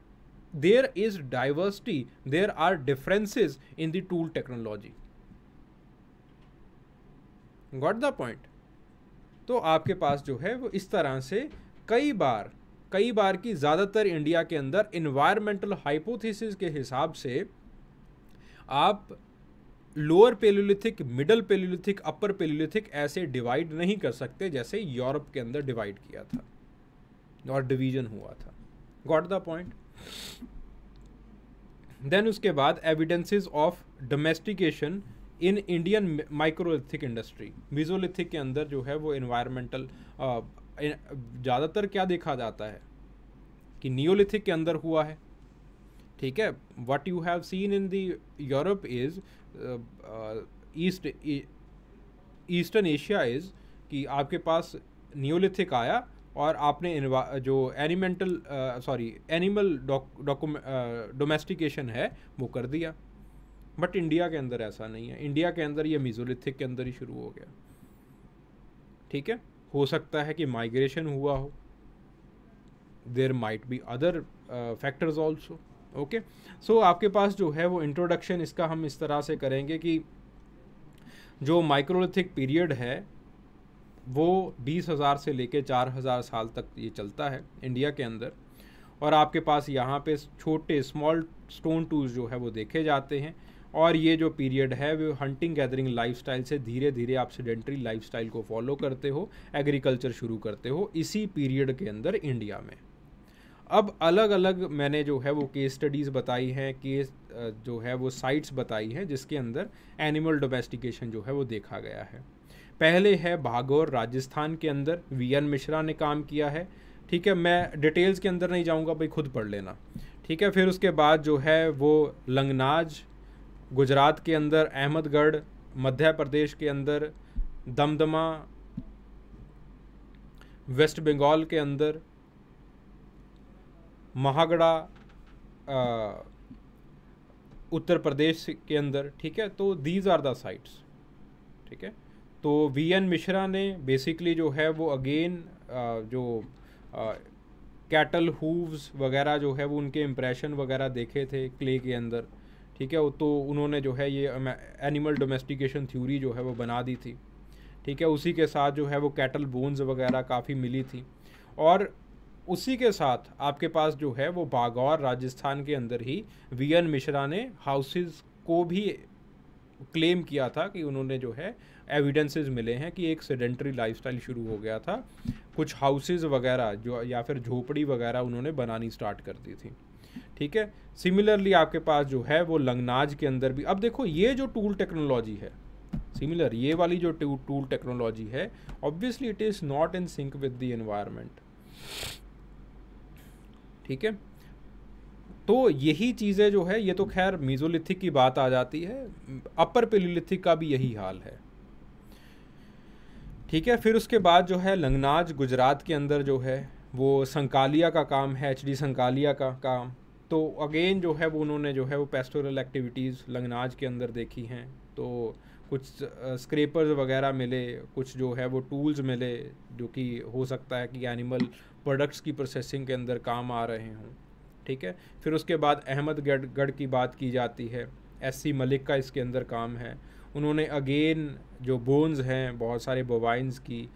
there is diversity there are differences in the tool technology got the point तो आपके पास जो है वो इस तरह से कई बार कई बार की ज़्यादातर इंडिया के अंदर इन्वायरमेंटल हाइपोथेसिस के हिसाब से आप lower palaeolithic middle palaeolithic upper palaeolithic ऐसे डिवाइड नहीं कर सकते जैसे यूरोप के अंदर डिवाइड किया था और डिवीजन हुआ था गॉट द पॉइंट देन उसके बाद evidences of domestication in Indian microlithic industry mesolithic के अंदर जो है वो इन्वायरमेंटल ज़्यादातर क्या देखा जाता है कि नियोलिथिक के अंदर हुआ है ठीक है what you have seen in the Europe is east eastern Asia is कि आपके पास नियोलिथिक आया और आपने जो एनिमेंटल सॉरी एनिमल डोमेस्टिकेशन है वो कर दिया बट इंडिया के अंदर ऐसा नहीं है इंडिया के अंदर ये मिजोलिथिक के अंदर ही शुरू हो गया ठीक है हो सकता है कि माइग्रेशन हुआ हो there might be other factors also okay so आपके पास जो है वो इंट्रोडक्शन इसका हम इस तरह से करेंगे कि जो माइक्रोलिथिक पीरियड है वो बीस हज़ार से लेकर चार हज़ार साल तक ये चलता है इंडिया के अंदर और आपके पास यहाँ पे छोटे स्मॉल स्टोन टूल्स जो है वो देखे जाते हैं और ये जो पीरियड है वो हंटिंग गैदरिंग लाइफस्टाइल से धीरे धीरे आप सीडेंट्री लाइफ को फॉलो करते हो एग्रीकल्चर शुरू करते हो इसी पीरियड के अंदर इंडिया में अब अलग अलग मैंने जो है वो केस स्टडीज़ बताई हैं केस जो है वो साइट्स बताई हैं जिसके अंदर एनिमल डोमेस्टिकेशन जो है वो देखा गया है पहले है भागोर राजस्थान के अंदर वी एन मिश्रा ने काम किया है ठीक है मैं डिटेल्स के अंदर नहीं जाऊँगा भाई खुद पढ़ लेना ठीक है फिर उसके बाद जो है वो लंगनाज गुजरात के अंदर अहमदगढ़ मध्य प्रदेश के अंदर दमदमा वेस्ट बंगाल के अंदर महागड़ा उत्तर प्रदेश के अंदर ठीक है तो दीज आर द साइट्स ठीक है तो वी एन मिश्रा ने बेसिकली जो है वो अगेन जो कैटल हूव्स वगैरह जो है वो उनके इम्प्रेशन वगैरह देखे थे क्ले के अंदर ठीक है तो उन्होंने जो है ये एनिमल डोमेस्टिकेशन थ्योरी जो है वो बना दी थी ठीक है उसी के साथ जो है वो कैटल बोन्स वगैरह काफ़ी मिली थी और उसी के साथ आपके पास जो है वो बागौर राजस्थान के अंदर ही वी एन मिश्रा ने हाउसेस को भी क्लेम किया था कि उन्होंने जो है एविडेंसेस मिले हैं कि एक सेडेंट्री लाइफस्टाइल शुरू हो गया था कुछ हाउसेस वगैरह जो या फिर झोपड़ी वगैरह उन्होंने बनानी स्टार्ट कर दी थी ठीक है सिमिलरली आपके पास जो है वो लंगनाज के अंदर भी अब देखो ये जो टूल टेक्नोलॉजी है सिमिलर ये वाली जो टूल टेक्नोलॉजी है obviously it is not in sync with the environment ठीक है तो यही चीज़ें जो है ये तो खैर मीजोलिथिक की बात आ जाती है अपर पेलीलिथिक का भी यही हाल है ठीक है फिर उसके बाद जो है लंगनाज गुजरात के अंदर जो है वो संकालिया का काम है एच डी संकालिया का काम तो अगेन जो है वो उन्होंने जो है वो पेस्टोरल एक्टिविटीज़ लंगनाज के अंदर देखी हैं तो कुछ स्क्रेपर्स वगैरह मिले कुछ जो है वो टूल्स मिले जो कि हो सकता है कि एनिमल प्रोडक्ट्स की प्रोसेसिंग के अंदर काम आ रहे हों ठीक है फिर उसके बाद अहमदगढ़ गढ़ की बात की जाती है एस सी मलिक का इसके अंदर काम है उन्होंने अगेन जो बोन्स हैं बहुत सारे बोवाइंस की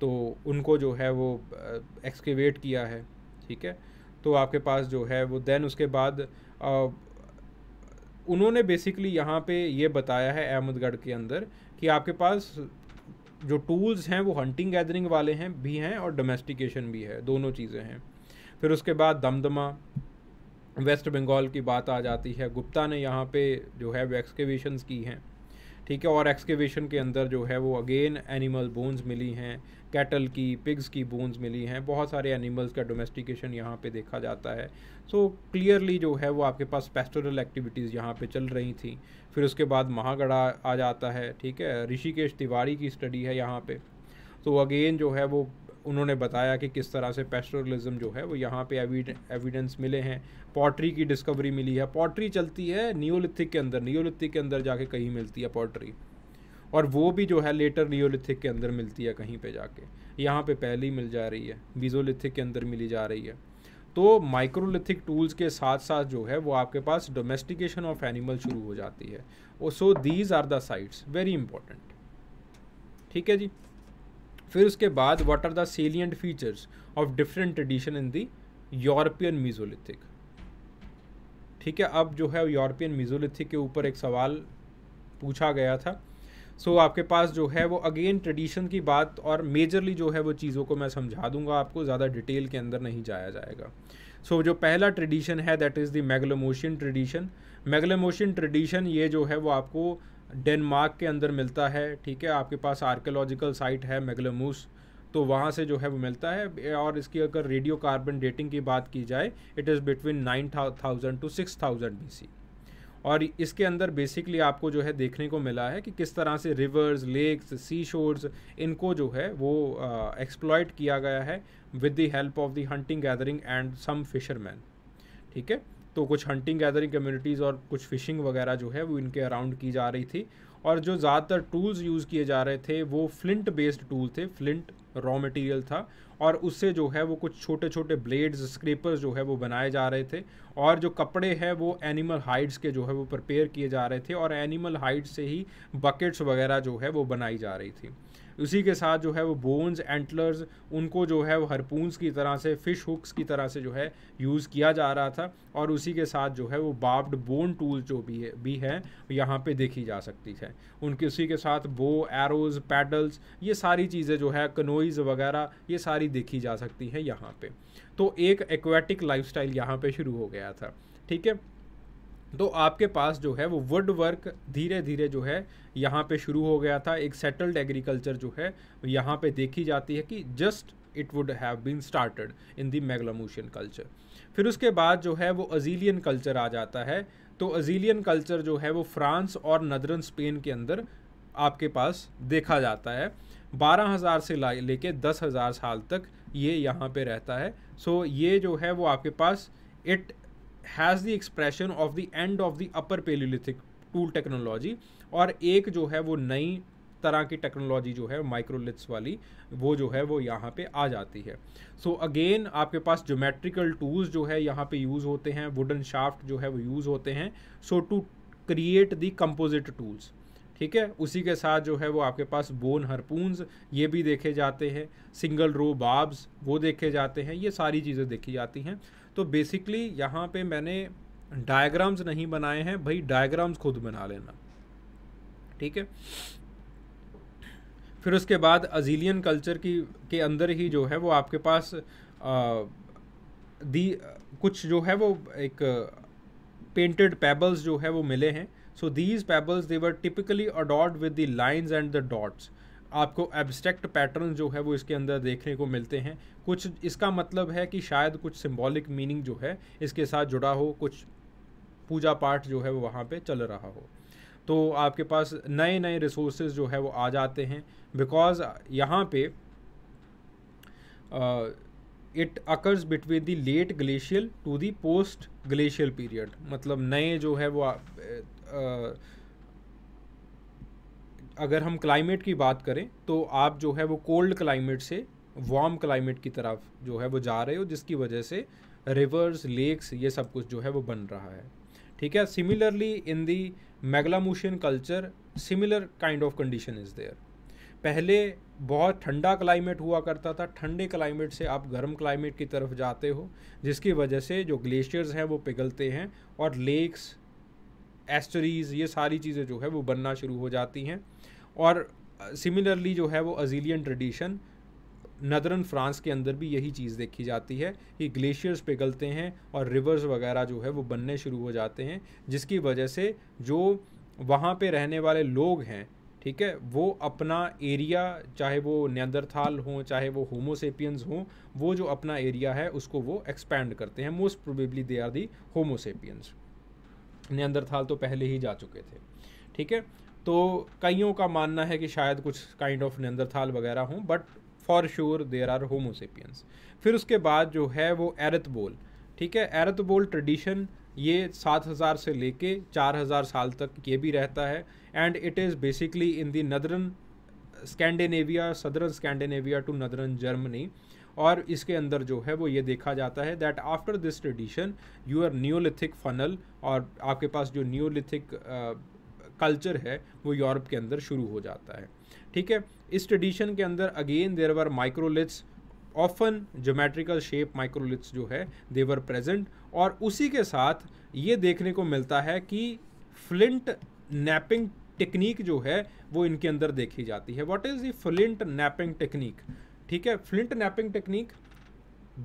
तो उनको जो है वो एक्सकेवेट किया है ठीक है तो आपके पास जो है वो दैन उसके बाद आ, उन्होंने बेसिकली यहाँ पे ये बताया है अहमदगढ़ के अंदर कि आपके पास जो टूल्स हैं वो हंटिंग गैदरिंग वाले हैं भी हैं और डोमेस्टिकेशन भी है दोनों चीज़ें हैं फिर उसके बाद दमदमा वेस्ट बंगाल की बात आ जाती है गुप्ता ने यहाँ पे जो है वो एक्सकेवेशन की हैं ठीक है और एक्सकेवेशन के अंदर जो है वो अगेन एनिमल बोन्स मिली हैं कैटल की पिग्स की बोन्स मिली हैं बहुत सारे एनिमल्स का डोमेस्टिकेशन यहाँ पे देखा जाता है सो so, क्लियरली जो है वो आपके पास पेस्टोरल एक्टिविटीज़ यहाँ पे चल रही थी फिर उसके बाद महागढ़ा आ जाता है ठीक है ऋषिकेश तिवारी की स्टडी है यहाँ पे तो so, अगेन जो है वो उन्होंने बताया कि किस तरह से पेस्टोरलिज्म जो है वो यहाँ पे एविडेंस मिले हैं पॉटरी की डिस्कवरी मिली है पॉटरी चलती है नियोलिथिक के अंदर नियोलिथिक के अंदर जाके कहीं मिलती है पॉटरी और वो भी जो है लेटर नियोलिथिक के अंदर मिलती है कहीं पे जाके यहाँ पे पहले ही मिल जा रही है बीजोलिथिक के अंदर मिली जा रही है तो माइक्रोलिथिक टूल्स के साथ साथ जो है वो आपके पास डोमेस्टिकेशन ऑफ एनिमल शुरू हो जाती है और so these are the sites very important ठीक है जी फिर उसके बाद what are the salient features of different tradition in the European mesolithic ठीक है अब जो है यूरोपियन मीजोलिथिक के ऊपर एक सवाल पूछा गया था सो so, आपके पास जो है वो अगेन ट्रेडिशन की बात और मेजरली जो है वो चीज़ों को मैं समझा दूंगा आपको ज़्यादा डिटेल के अंदर नहीं जाया जाएगा सो so, जो पहला ट्रेडिशन है that is the Maglemosian tradition Maglemosian tradition ये जो है वो आपको डेनमार्क के अंदर मिलता है ठीक है आपके पास आर्कोलॉजिकल साइट है मैगलोमूस तो वहाँ से जो है वो मिलता है और इसकी अगर रेडियो कार्बन डेटिंग की बात की जाए it is between nine thousand to six thousand B C और इसके अंदर बेसिकली आपको जो है देखने को मिला है कि किस तरह से रिवर्स लेक्स सी शोर्स इनको जो है वो एक्सप्लॉयट uh, किया गया है with the help of the hunting gathering and some fisherman ठीक है तो कुछ हंटिंग गैदरिंग कम्युनिटीज़ और कुछ फ़िशिंग वगैरह जो है वो इनके अराउंड की जा रही थी और जो ज़्यादातर टूल्स यूज़ किए जा रहे थे वो फ्लिंट बेस्ड टूल थे फ्लिंट रॉ मटेरियल था और उससे जो है वो कुछ छोटे छोटे ब्लेड्स स्क्रेपर्स जो है वो बनाए जा रहे थे और जो कपड़े हैं वो एनिमल हाइड्स के जो है वो प्रिपेयर किए जा रहे थे और एनिमल हाइड्स से ही बकेट्स वगैरह जो है वो बनाई जा रही थी उसी के साथ जो है वो बोन्स एंटलर्स उनको जो है वो हरपूंस की तरह से फ़िश हुक्स की तरह से जो है यूज़ किया जा रहा था और उसी के साथ जो है वो बाब्ड बोन टूल जो भी है भी है यहाँ पर देखी जा सकती है उनके उसी के साथ बो एरोज़ पैडल्स ये सारी चीज़ें जो है कनोइज़ वगैरह ये सारी देखी जा सकती हैं यहाँ पर तो एक एक्वेटिक स्टाइल यहाँ पर शुरू हो गया था ठीक है तो आपके पास जो है वो वुड वर्क धीरे धीरे जो है यहाँ पे शुरू हो गया था एक सेटल्ड एग्रीकल्चर जो है यहाँ पे देखी जाती है कि just it would have been started in the Maglemosian culture फिर उसके बाद जो है वो अजीलियन कल्चर आ जाता है तो अजीलियन कल्चर जो है वो फ्रांस और नदरन स्पेन के अंदर आपके पास देखा जाता है बारह हज़ार से ला लेके दस हज़ार साल तक ये यहाँ पे रहता है सो so, ये जो है वो आपके पास it has the expression of the end of the upper palaeolithic tool technology और एक जो है वो नई तरह की टेक्नोलॉजी जो है माइक्रोलिथ्स वाली वो जो है वो यहाँ पे आ जाती है सो so अगेन आपके पास जोमेट्रिकल टूल्स जो है यहाँ पे यूज़ होते हैं वुडन शाफ्ट जो है वो यूज़ होते हैं so to create the composite tools ठीक है उसी के साथ जो है वो आपके पास बोन हरपूंस ये भी देखे जाते हैं सिंगल रो बाब्स वो देखे जाते हैं ये सारी चीज़ें देखी जाती हैं तो बेसिकली यहाँ पे मैंने डायग्राम्स नहीं बनाए हैं भाई डायग्राम्स खुद बना लेना ठीक है फिर उसके बाद अजीलियन कल्चर की के अंदर ही जो है वो आपके पास आ, दी कुछ जो है वो एक पेंटेड पेबल्स जो है वो मिले हैं so these pebbles they were typically अडॉट with the lines and the dots आपको एब्स्ट्रैक्ट पैटर्न जो है वो इसके अंदर देखने को मिलते हैं कुछ इसका मतलब है कि शायद कुछ सिम्बॉलिक मीनिंग जो है इसके साथ जुड़ा हो कुछ पूजा पाठ जो है वो वहाँ पर चल रहा हो तो आपके पास नए नए रिसोर्सेज जो है वो आ जाते हैं बिकॉज यहाँ पे it occurs between the late glacial to the post glacial period मतलब नए जो है वो uh, अगर हम क्लाइमेट की बात करें तो आप जो है वो कोल्ड क्लाइमेट से वार्म क्लाइमेट की तरफ जो है वो जा रहे हो जिसकी वजह से रिवर्स लेक्स ये सब कुछ जो है वो बन रहा है ठीक है similarly in the Maglemosian culture similar kind of condition is there पहले बहुत ठंडा क्लाइमेट हुआ करता था ठंडे क्लाइमेट से आप गर्म क्लाइमेट की तरफ जाते हो जिसकी वजह से जो ग्लेशियर्स हैं वो पिघलते हैं और लेक्स एस्टरीज ये सारी चीज़ें जो है वो बनना शुरू हो जाती हैं और सिमिलरली जो है वो अजीलियन ट्रेडिशन नदरन फ्रांस के अंदर भी यही चीज़ देखी जाती है कि ग्लेशियर्स पिघलते हैं और रिवर्स वगैरह जो है वो बनने शुरू हो जाते हैं जिसकी वजह से जो वहाँ पे रहने वाले लोग हैं ठीक है वो अपना एरिया चाहे वो नियंदरथाल हों चाहे वो होमोसेपियंस हों वो जो अपना एरिया है उसको वो एक्सपैंड करते हैं most probably they are the homo sapiens Neanderthal तो पहले ही जा चुके थे ठीक है तो कईयों का मानना है कि शायद कुछ काइंड ऑफ नंदरथाल वगैरह हों but for sure there are homo sapiens फिर उसके बाद जो है वो एरत बोल ठीक है एरत बोल ट्रेडिशन ये सात हज़ार से लेके चार हज़ार साल तक ये भी रहता है and it is basically in the northern Scandinavia southern Scandinavia to northern Germany और इसके अंदर जो है वो ये देखा जाता है that after this tradition your neolithic funnel और आपके पास जो न्यूलिथिक कल्चर है वो यूरोप के अंदर शुरू हो जाता है ठीक है इस ट्रेडिशन के अंदर again there were microliths often geometrical shape microliths जो है देवर प्रेजेंट और उसी के साथ ये देखने को मिलता है कि फ्लिंट नैपिंग टेक्निक जो है वो इनके अंदर देखी जाती है what is the flint knapping technique ठीक है फ्लिंट नैपिंग टेक्निक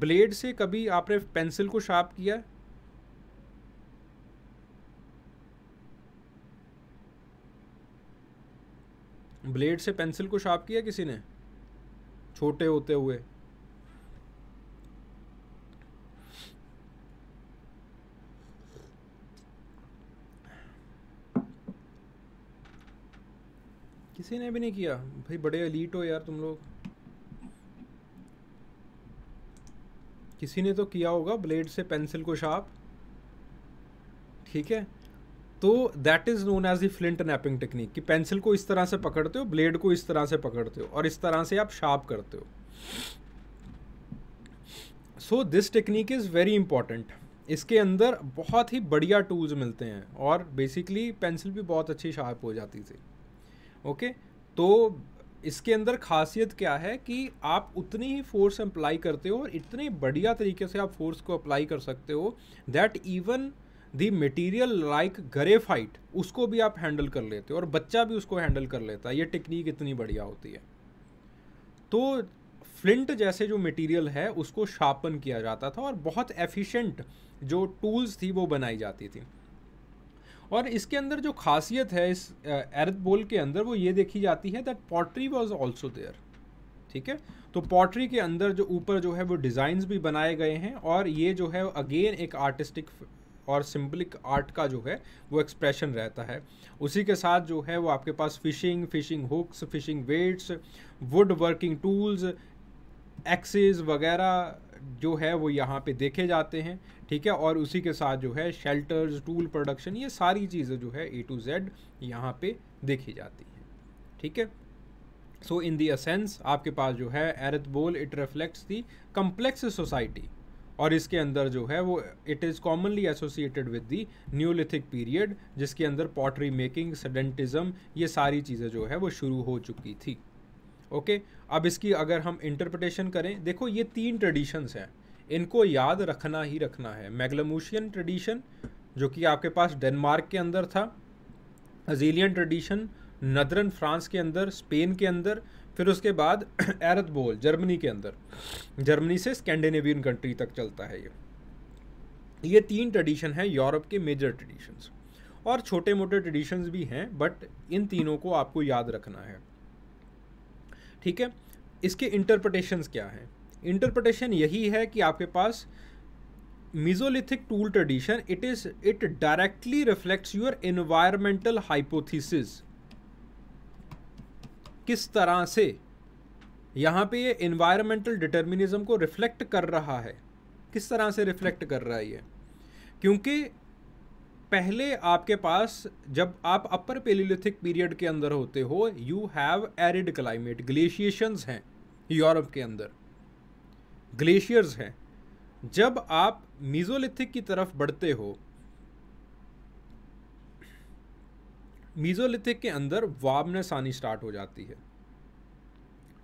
ब्लेड से कभी आपने पेंसिल को शार्प किया ब्लेड से पेंसिल को शार्प किया किसी ने छोटे होते हुए किसी ने भी नहीं किया भाई बड़े अलीट हो यार तुम लोग किसी ने तो किया होगा ब्लेड से पेंसिल को शार्प ठीक है तो that is known as the flint knapping technique कि पेंसिल को इस तरह से पकड़ते हो ब्लेड को इस तरह से पकड़ते हो और इस तरह से आप शार्प करते हो so this technique is very important इसके अंदर बहुत ही बढ़िया टूल्स मिलते हैं और बेसिकली पेंसिल भी बहुत अच्छी शार्प हो जाती थी ओके okay? तो इसके अंदर खासियत क्या है कि आप उतनी ही फोर्स अप्लाई करते हो और इतने बढ़िया तरीके से आप फोर्स को अप्लाई कर सकते हो that even the material like graphite उसको भी आप हैंडल कर लेते हो और बच्चा भी उसको हैंडल कर लेता है ये टेक्निक इतनी बढ़िया होती है तो फ्लिंट जैसे जो मटेरियल है उसको शार्पन किया जाता था और बहुत एफिशिएंट जो टूल्स थी वो बनाई जाती थी और इसके अंदर जो खासियत है इस एर्थ बोल के अंदर वो ये देखी जाती है that pottery was also there ठीक है तो पॉटरी के अंदर जो ऊपर जो है वो डिज़ाइंस भी बनाए गए हैं और ये जो है अगेन एक आर्टिस्टिक और सिंपलिक आर्ट का जो है वो एक्सप्रेशन रहता है उसी के साथ जो है वो आपके पास fishing fishing hooks fishing weights wood working tools axes वगैरह जो है वो यहाँ पे देखे जाते हैं ठीक है और उसी के साथ जो है शेल्टर्स टूल प्रोडक्शन ये सारी चीज़ें जो है ए टू जेड यहाँ पे देखी जाती हैं ठीक है सो इन दी असेंस आपके पास जो है Ertebolle it reflects the complex society और इसके अंदर जो है वो it is commonly associated with the neolithic period जिसके अंदर पॉटरी मेकिंग सडेंटिज़म ये सारी चीज़ें जो है वो शुरू हो चुकी थी ओके okay? अब इसकी अगर हम इंटरप्रटेशन करें देखो ये तीन ट्रेडिशंस हैं इनको याद रखना ही रखना है मैगलमूशियन ट्रेडिशन जो कि आपके पास डेनमार्क के अंदर था अजीलियन ट्रेडिशन नदरन फ्रांस के अंदर स्पेन के अंदर फिर उसके बाद एरथ बोल जर्मनी के अंदर जर्मनी से स्कैंडिनेवियन कंट्री तक चलता है ये ये तीन ट्रेडिशन हैं यूरोप के मेजर ट्रेडिशंस और छोटे मोटे ट्रेडिशंस भी हैं बट इन तीनों को आपको याद रखना है ठीक है इसके इंटरप्रटेशंस क्या हैं इंटरप्रटेशन यही है कि आपके पास mesolithic tool tradition it is it directly reflects your environmental hypothesis किस तरह से यहाँ पे ये इन्वायरमेंटल डिटर्मिनिज्म को रिफ्लेक्ट कर रहा है किस तरह से रिफ्लेक्ट कर रहा है ये क्योंकि पहले आपके पास जब आप अपर पेलीलिथिक पीरियड के अंदर होते हो you have arid climate glaciations हैं यूरोप के अंदर ग्लेशियर्स हैं जब आप मीजोलिथिक की तरफ बढ़ते हो मीज़ोलिथिक के अंदर वार्मनेस आनी स्टार्ट हो जाती है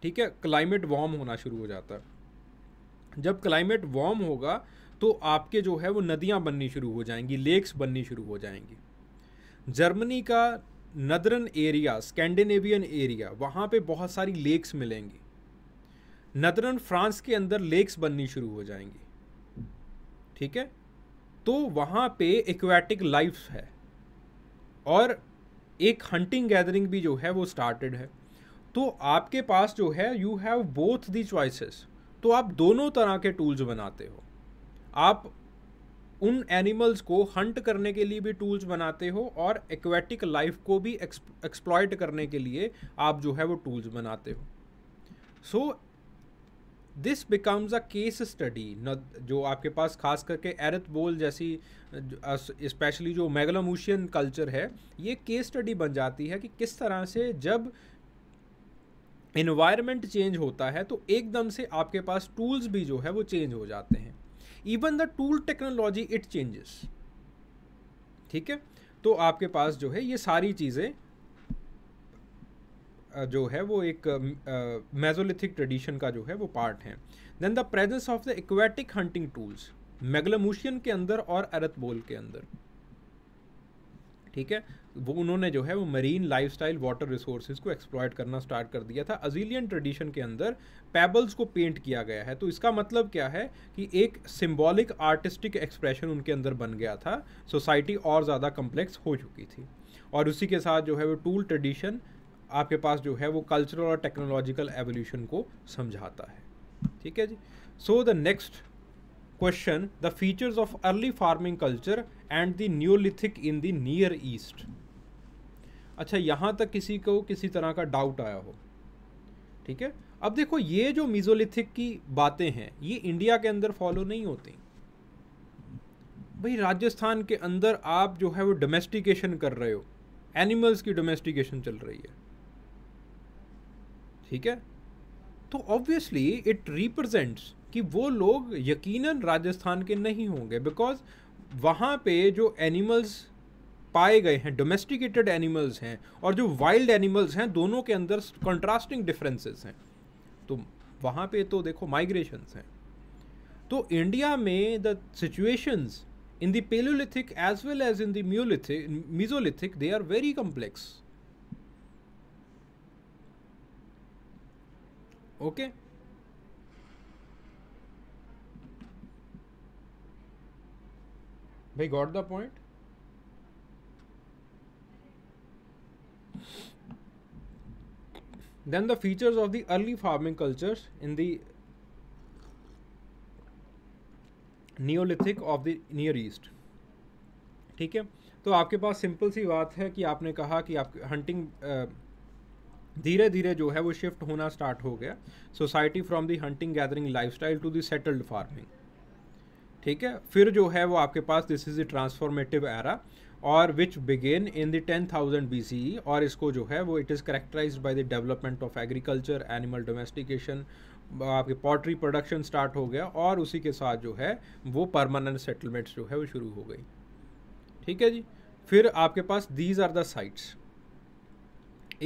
ठीक है क्लाइमेट वार्म होना शुरू हो जाता है जब क्लाइमेट वार्म होगा तो आपके जो है वो नदियाँ बननी शुरू हो जाएंगी लेक्स बननी शुरू हो जाएंगी जर्मनी का नदरन एरिया स्कैंडिनेवियन एरिया वहाँ पे बहुत सारी लेक्स मिलेंगी नदरन फ्रांस के अंदर लेक्स बननी शुरू हो जाएंगी ठीक है तो वहाँ पे एक्वेटिक लाइफ है और एक हंटिंग गैदरिंग भी जो है वो स्टार्टेड है तो आपके पास जो है you have both the choices तो आप दोनों तरह के टूल्स बनाते हो आप उन एनिमल्स को हंट करने के लिए भी टूल्स बनाते हो और एक्वेटिक लाइफ को भी एक्सप्लॉयट करने के लिए आप जो है वो टूल्स बनाते हो so this becomes a case study जो आपके पास खास करके एरथ बोल जैसी स्पेशली जो मैगलोमूशियन कल्चर है ये केस स्टडी बन जाती है कि किस तरह से जब इन्वायरमेंट चेंज होता है तो एकदम से आपके पास टूल्स भी जो है वो चेंज हो जाते हैं even the tool technology it changes ठीक है तो आपके पास जो है ये सारी चीज़ें जो है वो एक मेजोलिथिक ट्रेडिशन का जो है वो पार्ट है then the presence of the aquatic hunting tools Maglemosian के अंदर और अरतबोल के अंदर ठीक है वो उन्होंने जो है वो marine lifestyle water resource को एक्सप्लॉयट करना स्टार्ट कर दिया था अजीलियन ट्रेडिशन के अंदर पेबल्स को पेंट किया गया है तो इसका मतलब क्या है कि एक सिम्बॉलिक आर्टिस्टिक एक्सप्रेशन उनके अंदर बन गया था सोसाइटी और ज़्यादा कम्प्लेक्स हो चुकी थी और उसी के साथ जो है वो टूल ट्रेडिशन आपके पास जो है वो कल्चरल और टेक्नोलॉजिकल एवोल्यूशन को समझाता है ठीक है जी so the next question the features of early farming culture and the neolithic in the near east अच्छा यहाँ तक किसी को किसी तरह का डाउट आया हो ठीक है अब देखो ये जो मिजोलिथिक की बातें हैं ये इंडिया के अंदर फॉलो नहीं होती भाई राजस्थान के अंदर आप जो है वो डोमेस्टिकेशन कर रहे हो एनिमल्स की डोमेस्टिकेशन चल रही है ठीक है तो ऑब्वियसली इट रिप्रेजेंट्स कि वो लोग यकीनन राजस्थान के नहीं होंगे बिकॉज वहाँ पे जो एनिमल्स पाए गए हैं डोमेस्टिकेटेड एनिमल्स हैं और जो वाइल्ड एनिमल्स हैं दोनों के अंदर कंट्रास्टिंग डिफरेंसेस हैं तो वहाँ पे तो देखो माइग्रेशंस हैं तो इंडिया में the situations in the paleolithic as well as in neolithic mesolithic they are very complex okay भाई got the point then the features of the early farming culture in the neolithic of the near east ठीक है तो आपके पास simple सी बात है कि आपने कहा कि आप हंटिंग uh, धीरे धीरे जो है वो शिफ्ट होना स्टार्ट हो गया society from the hunting gathering lifestyle to the settled farming ठीक है फिर जो है वो आपके पास this is the transformative era और which began in the ten thousand B C E और इसको जो है वो it is characterise by the development of agriculture animal domestication आपके पोल्ट्री प्रोडक्शन स्टार्ट हो गया और उसी के साथ जो है वो परमानेंट सेटलमेंट्स जो है वो शुरू हो गई ठीक है जी फिर आपके पास दीज आर द साइट्स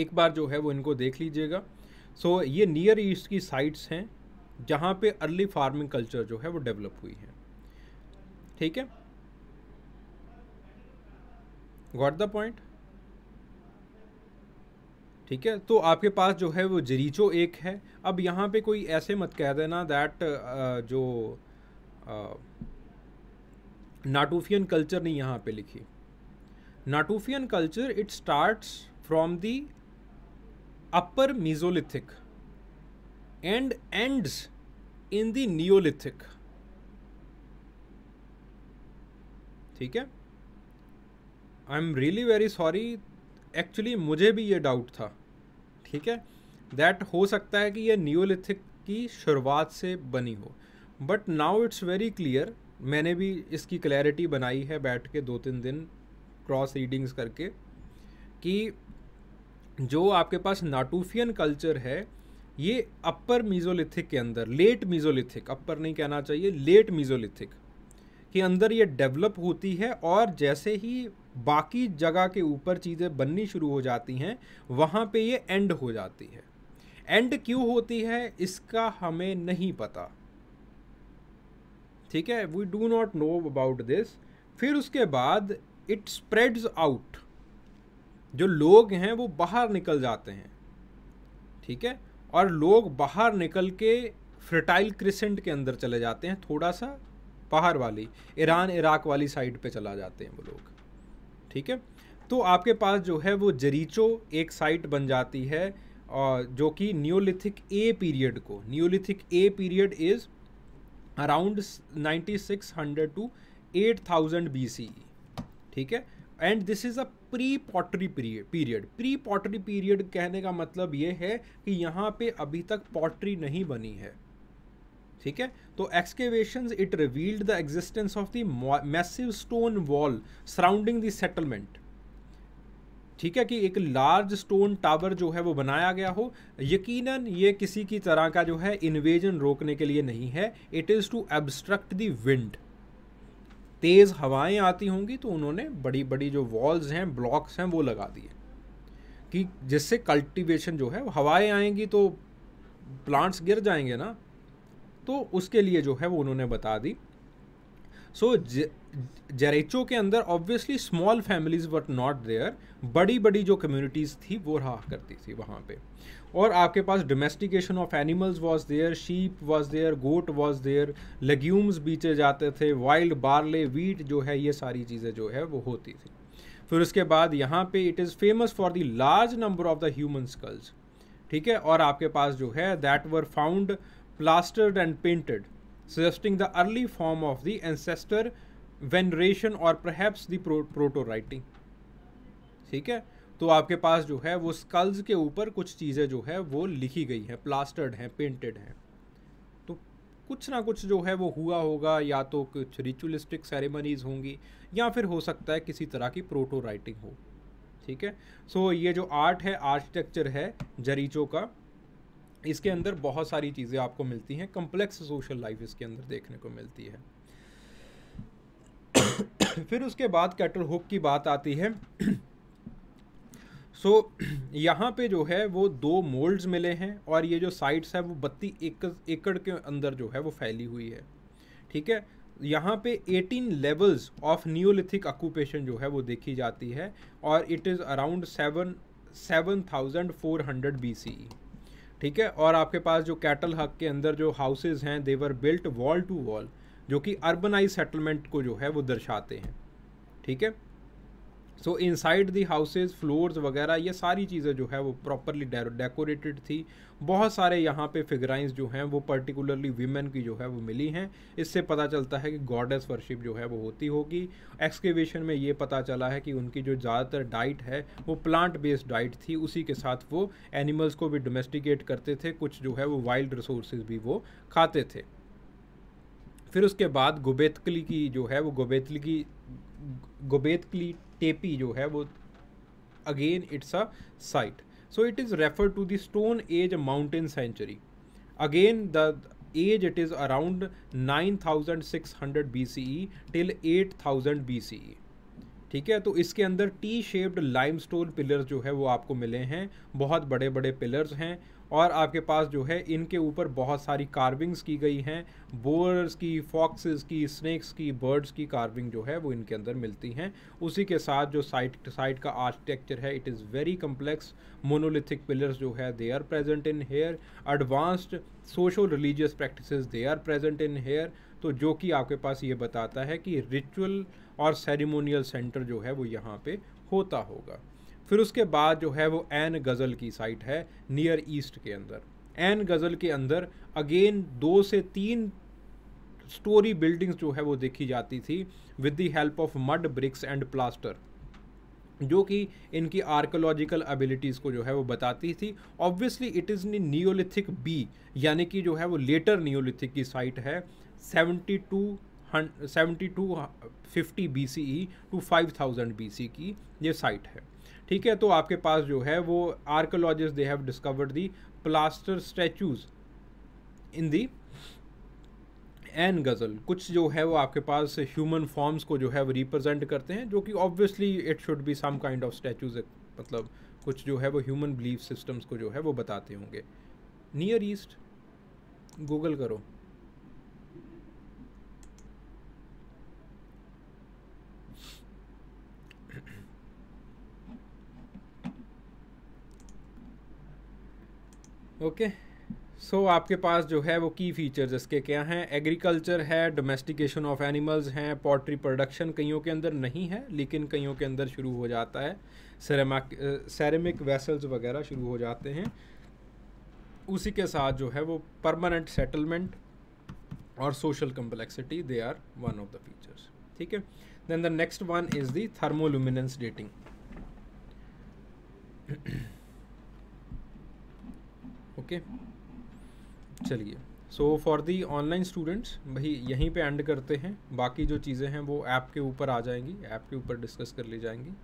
एक बार जो है वो इनको देख लीजिएगा सो so, ये नियर ईस्ट की साइट्स हैं जहाँ पे अर्ली फार्मिंग कल्चर जो है वो डेवलप हुई है ठीक है गॉट द पॉइंट ठीक है तो आपके पास जो है वो जरीचो एक है अब यहाँ पे कोई ऐसे मत कह देना दैट uh, जो नाटूफियन कल्चर नहीं यहाँ पे लिखी Natufian culture it starts from the upper mesolithic and ends in the neolithic ठीक है I am really very sorry actually मुझे भी ये डाउट था ठीक है दैट हो सकता है कि ये न्यूलिथिक की शुरुआत से बनी हो but now it's very clear मैंने भी इसकी क्लैरिटी बनाई है बैठ के दो तीन दिन क्रॉस रीडिंग्स करके कि जो आपके पास नाटूफियन कल्चर है ये अपर मीजोलिथिक के अंदर लेट मीजोलिथिक अपर नहीं कहना चाहिए लेट मीजोलिथिक के अंदर ये डेवलप होती है और जैसे ही बाकी जगह के ऊपर चीज़ें बननी शुरू हो जाती हैं वहाँ पे ये एंड हो जाती है एंड क्यों होती है इसका हमें नहीं पता ठीक है we do not know about this फिर उसके बाद इट स्प्रेड्स आउट जो लोग हैं वो बाहर निकल जाते हैं ठीक है और लोग बाहर निकल के फ्रटाइल क्रिसेंट के अंदर चले जाते हैं थोड़ा सा बाहर वाली ईरान इराक वाली साइड पे चला जाते हैं वो लोग ठीक है तो आपके पास जो है वो जरीचो एक साइट बन जाती है और जो कि न्योलिथिक ए पीरियड को neolithic A period is around 9600 to 8000 BC ठीक है and this is a pre pottery period pre pottery period कहने का मतलब ये है कि यहाँ पे अभी तक पॉटरी नहीं बनी है ठीक है तो excavation it revealed the existence of the massive stone wall surrounding the settlement ठीक है कि एक लार्ज स्टोन टावर जो है वो बनाया गया हो यकीनन ये किसी की तरह का जो है इन्वेजन रोकने के लिए नहीं है it is to obstruct the wind तेज़ हवाएं आती होंगी तो उन्होंने बड़ी बड़ी जो वॉल्स हैं ब्लॉक्स हैं वो लगा दिए कि जिससे कल्टीवेशन जो है हवाएं आएंगी तो प्लांट्स गिर जाएंगे ना तो उसके लिए जो है वो उन्होंने बता दी सो जेरेचो के अंदर obviously small families what not there बड़ी बड़ी जो कम्युनिटीज़ थी वो रहा करती थी वहाँ पे और आपके पास domestication of animals was there sheep was there goat was there legumes बीचे जाते थे वाइल्ड बार्ले वीट जो है ये सारी चीज़ें जो है वो होती थी फिर उसके बाद यहाँ पे it is famous for the large number of the human skulls ठीक है और आपके पास जो है that were found plastered and painted, suggesting the early form of the ancestor veneration और perhaps the proto writing. ठीक है तो आपके पास जो है वो स्कल्स के ऊपर कुछ चीज़ें जो है वो लिखी गई हैं प्लास्टर्ड हैं पेंटेड हैं तो कुछ ना कुछ जो है वो हुआ होगा या तो कुछ रिचुअलिस्टिक सेरेमनीज होंगी या फिर हो सकता है किसी तरह की प्रोटो राइटिंग हो ठीक है सो so, ये जो आर्ट है आर्किटेक्चर है जरीचों का इसके अंदर बहुत सारी चीज़ें आपको मिलती हैं कम्प्लेक्स सोशल लाइफ इसके अंदर देखने को मिलती है फिर उसके बाद कैटर हुक की बात आती है सो so, यहाँ पे जो है वो दो मोल्ड्स मिले हैं और ये जो साइट्स है वो बत्ती एकड़ के अंदर जो है वो फैली हुई है ठीक है यहाँ पे 18 लेवल्स ऑफ न्यूलिथिक ऑक्यूपेशन जो है वो देखी जाती है और it is around seven seven thousand four hundred B C E ठीक है और आपके पास जो कैटल हक के अंदर जो हाउसेज हैं they were built wall to wall जो कि अर्बनाइज सेटलमेंट को जो है वो दर्शाते हैं ठीक है so inside the houses floors वगैरह ये सारी चीज़ें जो है वो प्रॉपरली डेकोरेटेड थी बहुत सारे यहाँ पे फिगराइंस जो हैं वो पर्टिकुलरली वीमेन की जो है वो मिली हैं इससे पता चलता है कि गॉडेस वर्शिप जो है वो होती होगी एक्सकेवेशन में ये पता चला है कि उनकी जो ज़्यादातर डाइट है वो प्लांट बेस्ड डाइट थी उसी के साथ वो एनिमल्स को भी डोमेस्टिकेट करते थे कुछ जो है वो वाइल्ड रिसोर्स भी वो खाते थे फिर उसके बाद गोबेतकली की जो है वो गोबेतली की गोबेतकली टेपी जो है वो again it's a site so it is refer to the stone age mountain sanctuary again the age it is around nine thousand six hundred B C E till eight thousand B C E ठीक है तो इसके अंदर T shaped limestone pillar जो है वो आपको मिले हैं बहुत बड़े बड़े पिलर्स हैं और आपके पास जो है इनके ऊपर बहुत सारी कार्विंग्स की गई हैं बोअर्स की फॉक्सेस की स्नैक्स की बर्ड्स की कार्विंग जो है वो इनके अंदर मिलती हैं उसी के साथ जो साइट साइट का आर्किटेक्चर है it is very complex monolithic pillars जो है they are present in here advanced socio religious practice they are present in here तो जो कि आपके पास ये बताता है कि रिचुअल और सेरेमोनियल सेंटर जो है वो यहाँ पे होता होगा फिर उसके बाद जो है वो एन गज़ल की साइट है नियर ईस्ट के अंदर एन गज़ल के अंदर अगेन दो से तीन स्टोरी बिल्डिंग्स जो है वो देखी जाती थी with the help of mud bricks and plaster जो कि इनकी आर्कोलॉजिकल एबिलिटीज़ को जो है वो बताती थी ऑब्वियसली इट इज़ नी नियोलिथिक बी यानी कि जो है वो लेटर नियोलिथिक की साइट है seventy two seventy two fifty B C E to five thousand B C की ये साइट है ठीक है तो आपके पास जो है वो archaeologist they have discovered the plaster statues in the Ain Ghazal कुछ जो है वो आपके पास ह्यूमन फॉर्म्स को जो है वो रिप्रेजेंट करते हैं जो कि obviously it should be some kind of statues मतलब कुछ जो है वो ह्यूमन बिलीफ सिस्टम्स को जो है वो बताते होंगे नियर ईस्ट गूगल करो ओके सो so, आपके पास जो है वो की फीचर्स इसके क्या हैं एग्रीकल्चर है डोमेस्टिकेशन ऑफ एनिमल्स हैं पोल्ट्री प्रोडक्शन कईयों के अंदर नहीं है लेकिन कईयों के अंदर शुरू हो जाता है सेरेमिक सेरेमिक वेसल्स वगैरह शुरू हो जाते हैं उसी के साथ जो है वो परमानेंट सेटलमेंट और social complexity they are one of the features ठीक है then the next one is the thermoluminescence dating okay चलिए so for the online students भाई यहीं पे एंड करते हैं बाकी जो चीज़ें हैं वो ऐप के ऊपर आ जाएंगी ऐप के ऊपर डिस्कस कर ली जाएंगी